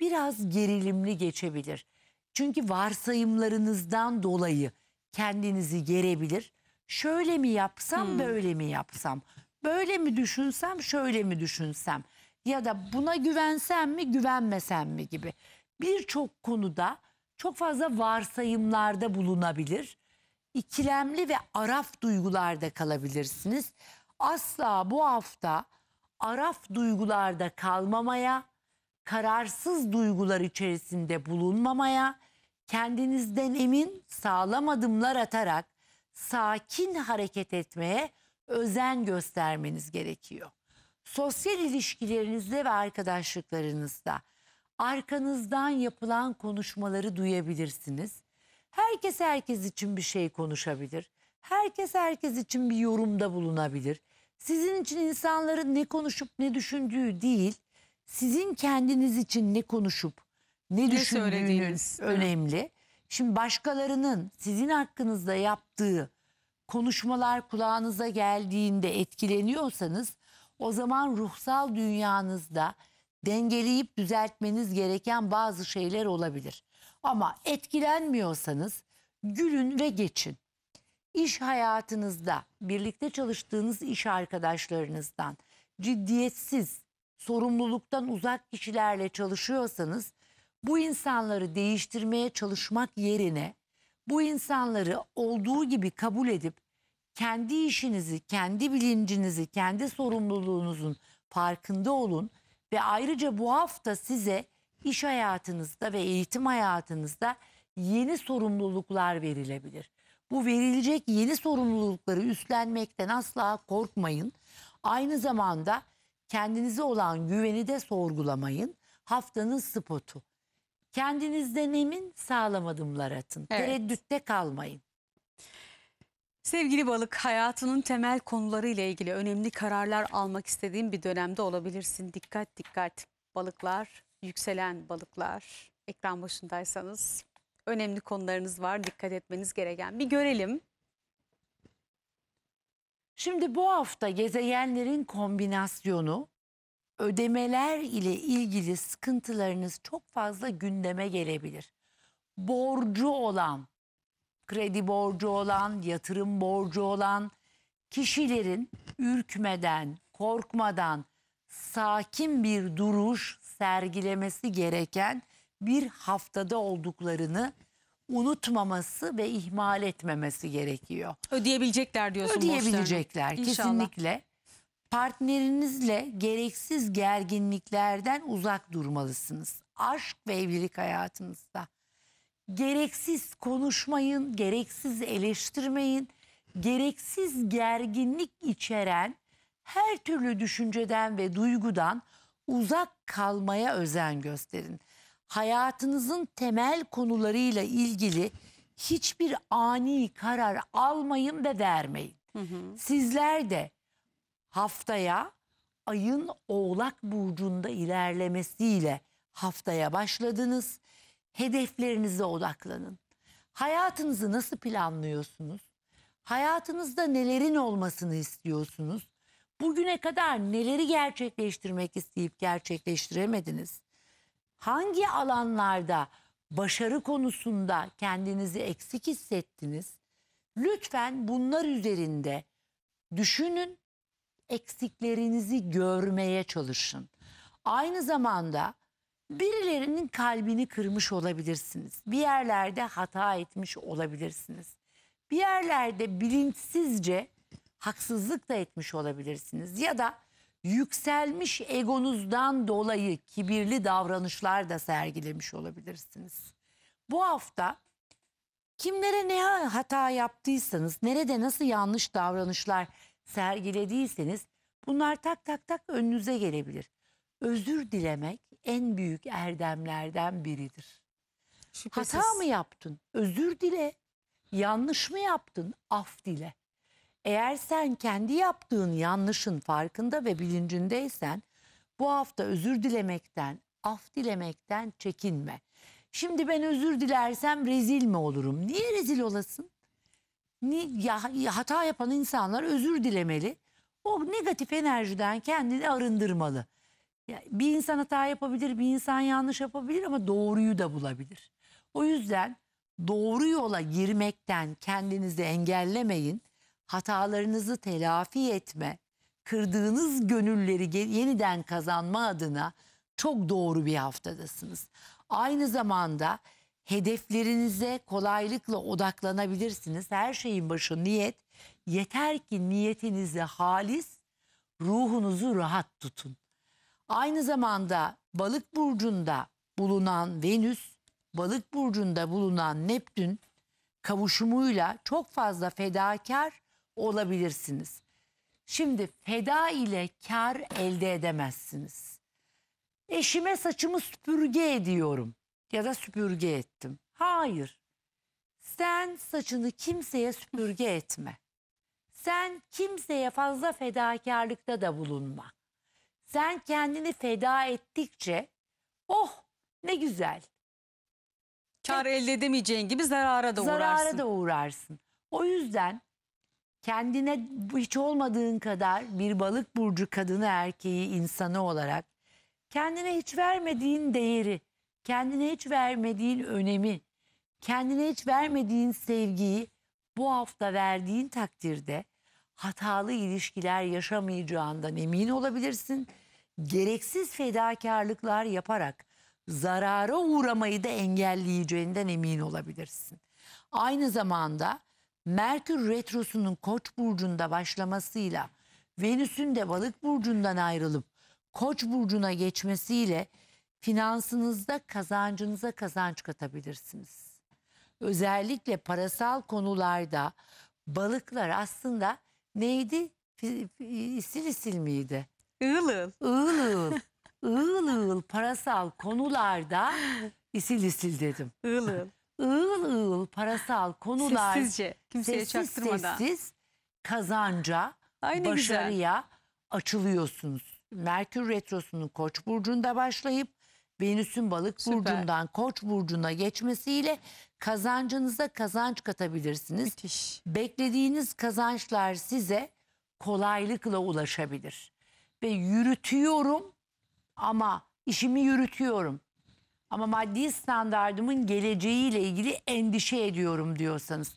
biraz gerilimli geçebilir. Çünkü varsayımlarınızdan dolayı kendinizi gerebilir. Şöyle mi yapsam, hmm. böyle mi yapsam? Böyle mi düşünsem, şöyle mi düşünsem? Ya da buna güvensem mi, güvenmesem mi gibi. Birçok konuda çok fazla varsayımlarda bulunabilir. İkilemli ve araf duygularda kalabilirsiniz. Asla bu hafta araf duygularda kalmamaya, kararsız duygular içerisinde bulunmamaya, kendinizden emin, sağlam adımlar atarak sakin hareket etmeye özen göstermeniz gerekiyor. Sosyal ilişkilerinizde ve arkadaşlıklarınızda arkanızdan yapılan konuşmaları duyabilirsiniz. Herkes herkes için bir şey konuşabilir. Herkes herkes için bir yorumda bulunabilir. Sizin için insanların ne konuşup ne düşündüğü değil, sizin kendiniz için ne konuşup ne, ne düşündüğünüz önemli. Şimdi başkalarının sizin hakkınızda yaptığı konuşmalar kulağınıza geldiğinde etkileniyorsanız o zaman ruhsal dünyanızda dengeleyip düzeltmeniz gereken bazı şeyler olabilir. Ama etkilenmiyorsanız gülün ve geçin. İş hayatınızda, birlikte çalıştığınız iş arkadaşlarınızdan ciddiyetsiz, sorumluluktan uzak kişilerle çalışıyorsanız bu insanları değiştirmeye çalışmak yerine bu insanları olduğu gibi kabul edip kendi işinizi, kendi bilincinizi, kendi sorumluluğunuzun farkında olun ve ayrıca bu hafta size iş hayatınızda ve eğitim hayatınızda yeni sorumluluklar verilebilir. Bu verilecek yeni sorumlulukları üstlenmekten asla korkmayın. Aynı zamanda kendinize olan güveni de sorgulamayın. Haftanın spotu. Kendinizden emin sağlamadımlar atın. Evet. Tereddütte kalmayın. Sevgili balık hayatının temel konularıyla ilgili önemli kararlar almak istediğin bir dönemde olabilirsin. Dikkat dikkat balıklar, yükselen balıklar ekran başındaysanız önemli konularınız var dikkat etmeniz gereken bir görelim. Şimdi bu hafta gezegenlerin kombinasyonu ödemeler ile ilgili sıkıntılarınız çok fazla gündeme gelebilir. Borcu olan kredi borcu olan, yatırım borcu olan kişilerin ürkmeden, korkmadan sakin bir duruş sergilemesi gereken bir haftada olduklarını unutmaması ve ihmal etmemesi gerekiyor. Ödeyebilecekler diyorsun Ödeyebilecekler borçlarını. kesinlikle. Partnerinizle gereksiz gerginliklerden uzak durmalısınız. Aşk ve evlilik hayatınızda gereksiz konuşmayın, gereksiz eleştirmeyin, gereksiz gerginlik içeren her türlü düşünceden ve duygudan uzak kalmaya özen gösterin. Hayatınızın temel konularıyla ilgili hiçbir ani karar almayın ve vermeyin. Hı hı. Sizler de haftaya ayın oğlak burcunda ilerlemesiyle haftaya başladınız hedeflerinize odaklanın. Hayatınızı nasıl planlıyorsunuz? Hayatınızda nelerin olmasını istiyorsunuz? Bugüne kadar neleri gerçekleştirmek isteyip gerçekleştiremediniz? Hangi alanlarda başarı konusunda kendinizi eksik hissettiniz? Lütfen bunlar üzerinde düşünün, eksiklerinizi görmeye çalışın. Aynı zamanda Birilerinin kalbini kırmış olabilirsiniz. Bir yerlerde hata etmiş olabilirsiniz. Bir yerlerde bilinçsizce haksızlık da etmiş olabilirsiniz. Ya da yükselmiş egonuzdan dolayı kibirli davranışlar da sergilemiş olabilirsiniz. Bu hafta kimlere ne hata yaptıysanız, nerede nasıl yanlış davranışlar sergilediyseniz bunlar tak tak tak önünüze gelebilir. Özür dilemek en büyük erdemlerden biridir. Şüphesiz. Hata mı yaptın? Özür dile. Yanlış mı yaptın? Af dile. Eğer sen kendi yaptığın yanlışın farkında ve bilincindeysen bu hafta özür dilemekten, af dilemekten çekinme. Şimdi ben özür dilersem rezil mi olurum? Niye rezil olasın? Ni ya, hata yapan insanlar özür dilemeli. O negatif enerjiden kendini arındırmalı. Ya bir insan hata yapabilir, bir insan yanlış yapabilir ama doğruyu da bulabilir. O yüzden doğru yola girmekten kendinizi engellemeyin. Hatalarınızı telafi etme, kırdığınız gönülleri yeniden kazanma adına çok doğru bir haftadasınız. Aynı zamanda hedeflerinize kolaylıkla odaklanabilirsiniz. Her şeyin başı niyet. Yeter ki niyetinizi halis, ruhunuzu rahat tutun. Aynı zamanda balık burcunda bulunan Venüs, balık burcunda bulunan Neptün kavuşumuyla çok fazla fedakar olabilirsiniz. Şimdi feda ile kar elde edemezsiniz. Eşime saçımı süpürge ediyorum ya da süpürge ettim. Hayır. Sen saçını kimseye süpürge etme. Sen kimseye fazla fedakarlıkta da bulunma. Sen kendini feda ettikçe oh ne güzel. Kar elde edemeyeceğin gibi zarara da zarara uğrarsın. da uğrarsın. O yüzden kendine hiç olmadığın kadar bir balık burcu kadını erkeği insanı olarak kendine hiç vermediğin değeri, kendine hiç vermediğin önemi, kendine hiç vermediğin sevgiyi bu hafta verdiğin takdirde hatalı ilişkiler yaşamayacağından emin olabilirsin gereksiz fedakarlıklar yaparak zarara uğramayı da engelleyeceğinden emin olabilirsin. Aynı zamanda Merkür retrosunun Koç burcunda başlamasıyla Venüs'ün de Balık burcundan ayrılıp Koç burcuna geçmesiyle finansınızda kazancınıza kazanç katabilirsiniz. Özellikle parasal konularda balıklar aslında neydi? İsil isil miydi? Iğıl Iğıl ığıl. *laughs* Iğıl ığıl parasal konularda isil isil dedim. ığıl. Iğıl Iğıl ığıl parasal konular Sessizce, kimseye sessiz çaktırmadan. sessiz kazanca, Ay ne güzel. başarıya açılıyorsunuz. Merkür Retrosu'nun Koç burcunda başlayıp Venüs'ün Balık Süper. burcundan Koç burcuna geçmesiyle kazancınıza kazanç katabilirsiniz. Müthiş. Beklediğiniz kazançlar size kolaylıkla ulaşabilir ve yürütüyorum ama işimi yürütüyorum. Ama maddi standartımın geleceğiyle ilgili endişe ediyorum diyorsanız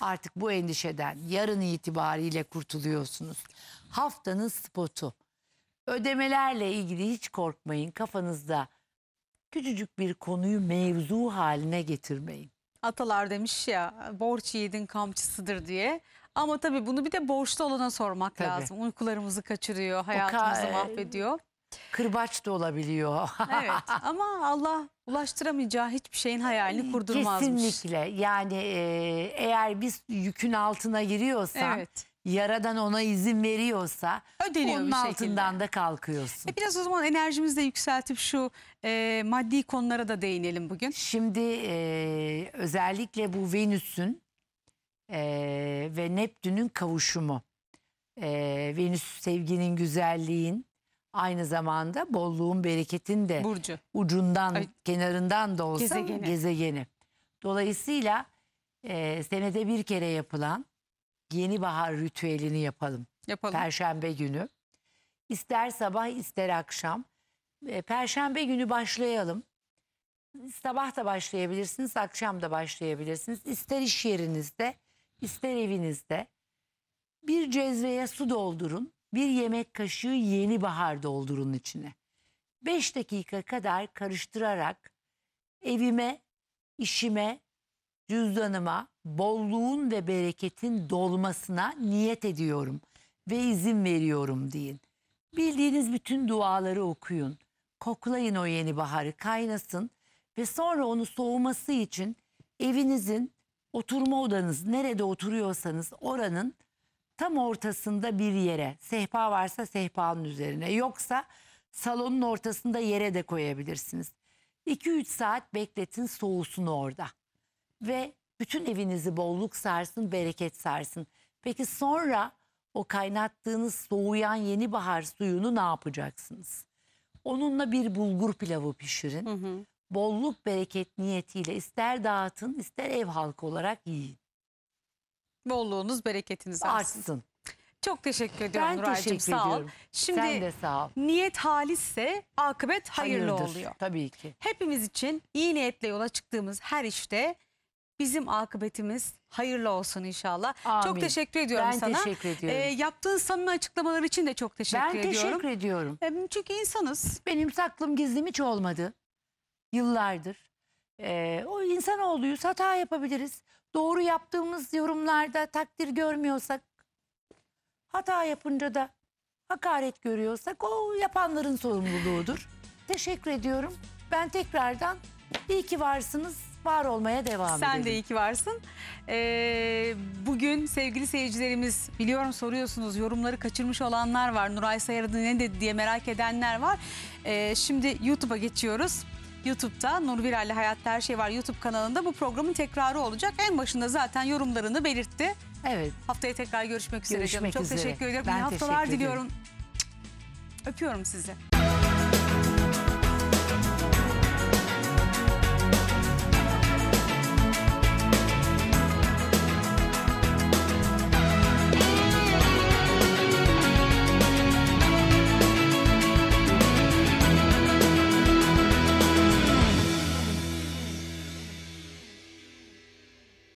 artık bu endişeden yarın itibariyle kurtuluyorsunuz. Haftanın spotu. Ödemelerle ilgili hiç korkmayın. Kafanızda küçücük bir konuyu mevzu haline getirmeyin. Atalar demiş ya borç yiğidin kamçısıdır diye. Ama tabii bunu bir de borçlu olana sormak Tabii. lazım. Uykularımızı kaçırıyor, hayatımızı mahvediyor. Kırbaç da olabiliyor. *laughs* Evet ama Allah ulaştıramayacağı hiçbir şeyin hayalini kurdurmazmış. Kesinlikle. Yani e, eğer biz yükün altına giriyorsa, Evet. yaradan ona izin veriyorsa, Ödeniyor onun altından da kalkıyorsun. E biraz o zaman enerjimizi de yükseltip şu e, maddi konulara da değinelim bugün. Şimdi e, özellikle bu Venüs'ün ee, ve Neptün'ün kavuşumu. Ee, Venüs sevginin, güzelliğin aynı zamanda bolluğun, bereketin de Burcu. ucundan, Ay. kenarından da olsa gezegeni. Gezegeni. Dolayısıyla e, senede bir kere yapılan yeni bahar ritüelini yapalım. Yapalım. Perşembe günü. İster sabah ister akşam. E, Perşembe günü başlayalım. Sabah da başlayabilirsiniz, akşam da başlayabilirsiniz. İster iş yerinizde, ister evinizde bir cezveye su doldurun, bir yemek kaşığı yeni bahar doldurun içine. 5 dakika kadar karıştırarak evime, işime, cüzdanıma bolluğun ve bereketin dolmasına niyet ediyorum ve izin veriyorum deyin. Bildiğiniz bütün duaları okuyun. Koklayın o yeni baharı kaynasın ve sonra onu soğuması için evinizin oturma odanız nerede oturuyorsanız oranın tam ortasında bir yere sehpa varsa sehpanın üzerine yoksa salonun ortasında yere de koyabilirsiniz. 2-3 saat bekletin soğusun orada ve bütün evinizi bolluk sarsın bereket sarsın. Peki sonra o kaynattığınız soğuyan yeni bahar suyunu ne yapacaksınız? Onunla bir bulgur pilavı pişirin. Hı hı bolluk bereket niyetiyle ister dağıtın ister ev halkı olarak yiyin. Bolluğunuz, bereketiniz artsın. Artsın. Çok teşekkür ediyorum Ben teşekkür Sağ ol. Şimdi Sen de sağ ol. niyet halisse akıbet hayırlı Hayırdır, oluyor. Tabii ki. Hepimiz için iyi niyetle yola çıktığımız her işte bizim akıbetimiz hayırlı olsun inşallah. Çok teşekkür ediyorum Ben sana. teşekkür ediyorum. Ee, yaptığın samimi açıklamalar için de çok teşekkür ben ediyorum. teşekkür ediyorum. Ee, Çünkü insanız. Benim saklım gizlim hiç olmadı yıllardır. E, o insanoğluyuz, hata yapabiliriz. Doğru yaptığımız yorumlarda takdir görmüyorsak, hata yapınca da hakaret görüyorsak o yapanların sorumluluğudur. Teşekkür ediyorum. Ben tekrardan iyi ki varsınız var olmaya devam Sen edelim. de iyi ki varsın. Ee, bugün sevgili seyircilerimiz biliyorum soruyorsunuz yorumları kaçırmış olanlar var. Nuray Sayar'ın ne dedi diye merak edenler var. Ee, şimdi YouTube'a geçiyoruz. YouTube'da Nur Viral'le Hayatta Her Şey Var YouTube kanalında bu programın tekrarı olacak. En başında zaten yorumlarını belirtti. Evet. Haftaya tekrar görüşmek üzere görüşmek canım. Çok üzere. teşekkür ediyorum. Ben İyi haftalar teşekkür diliyorum. Öpüyorum sizi.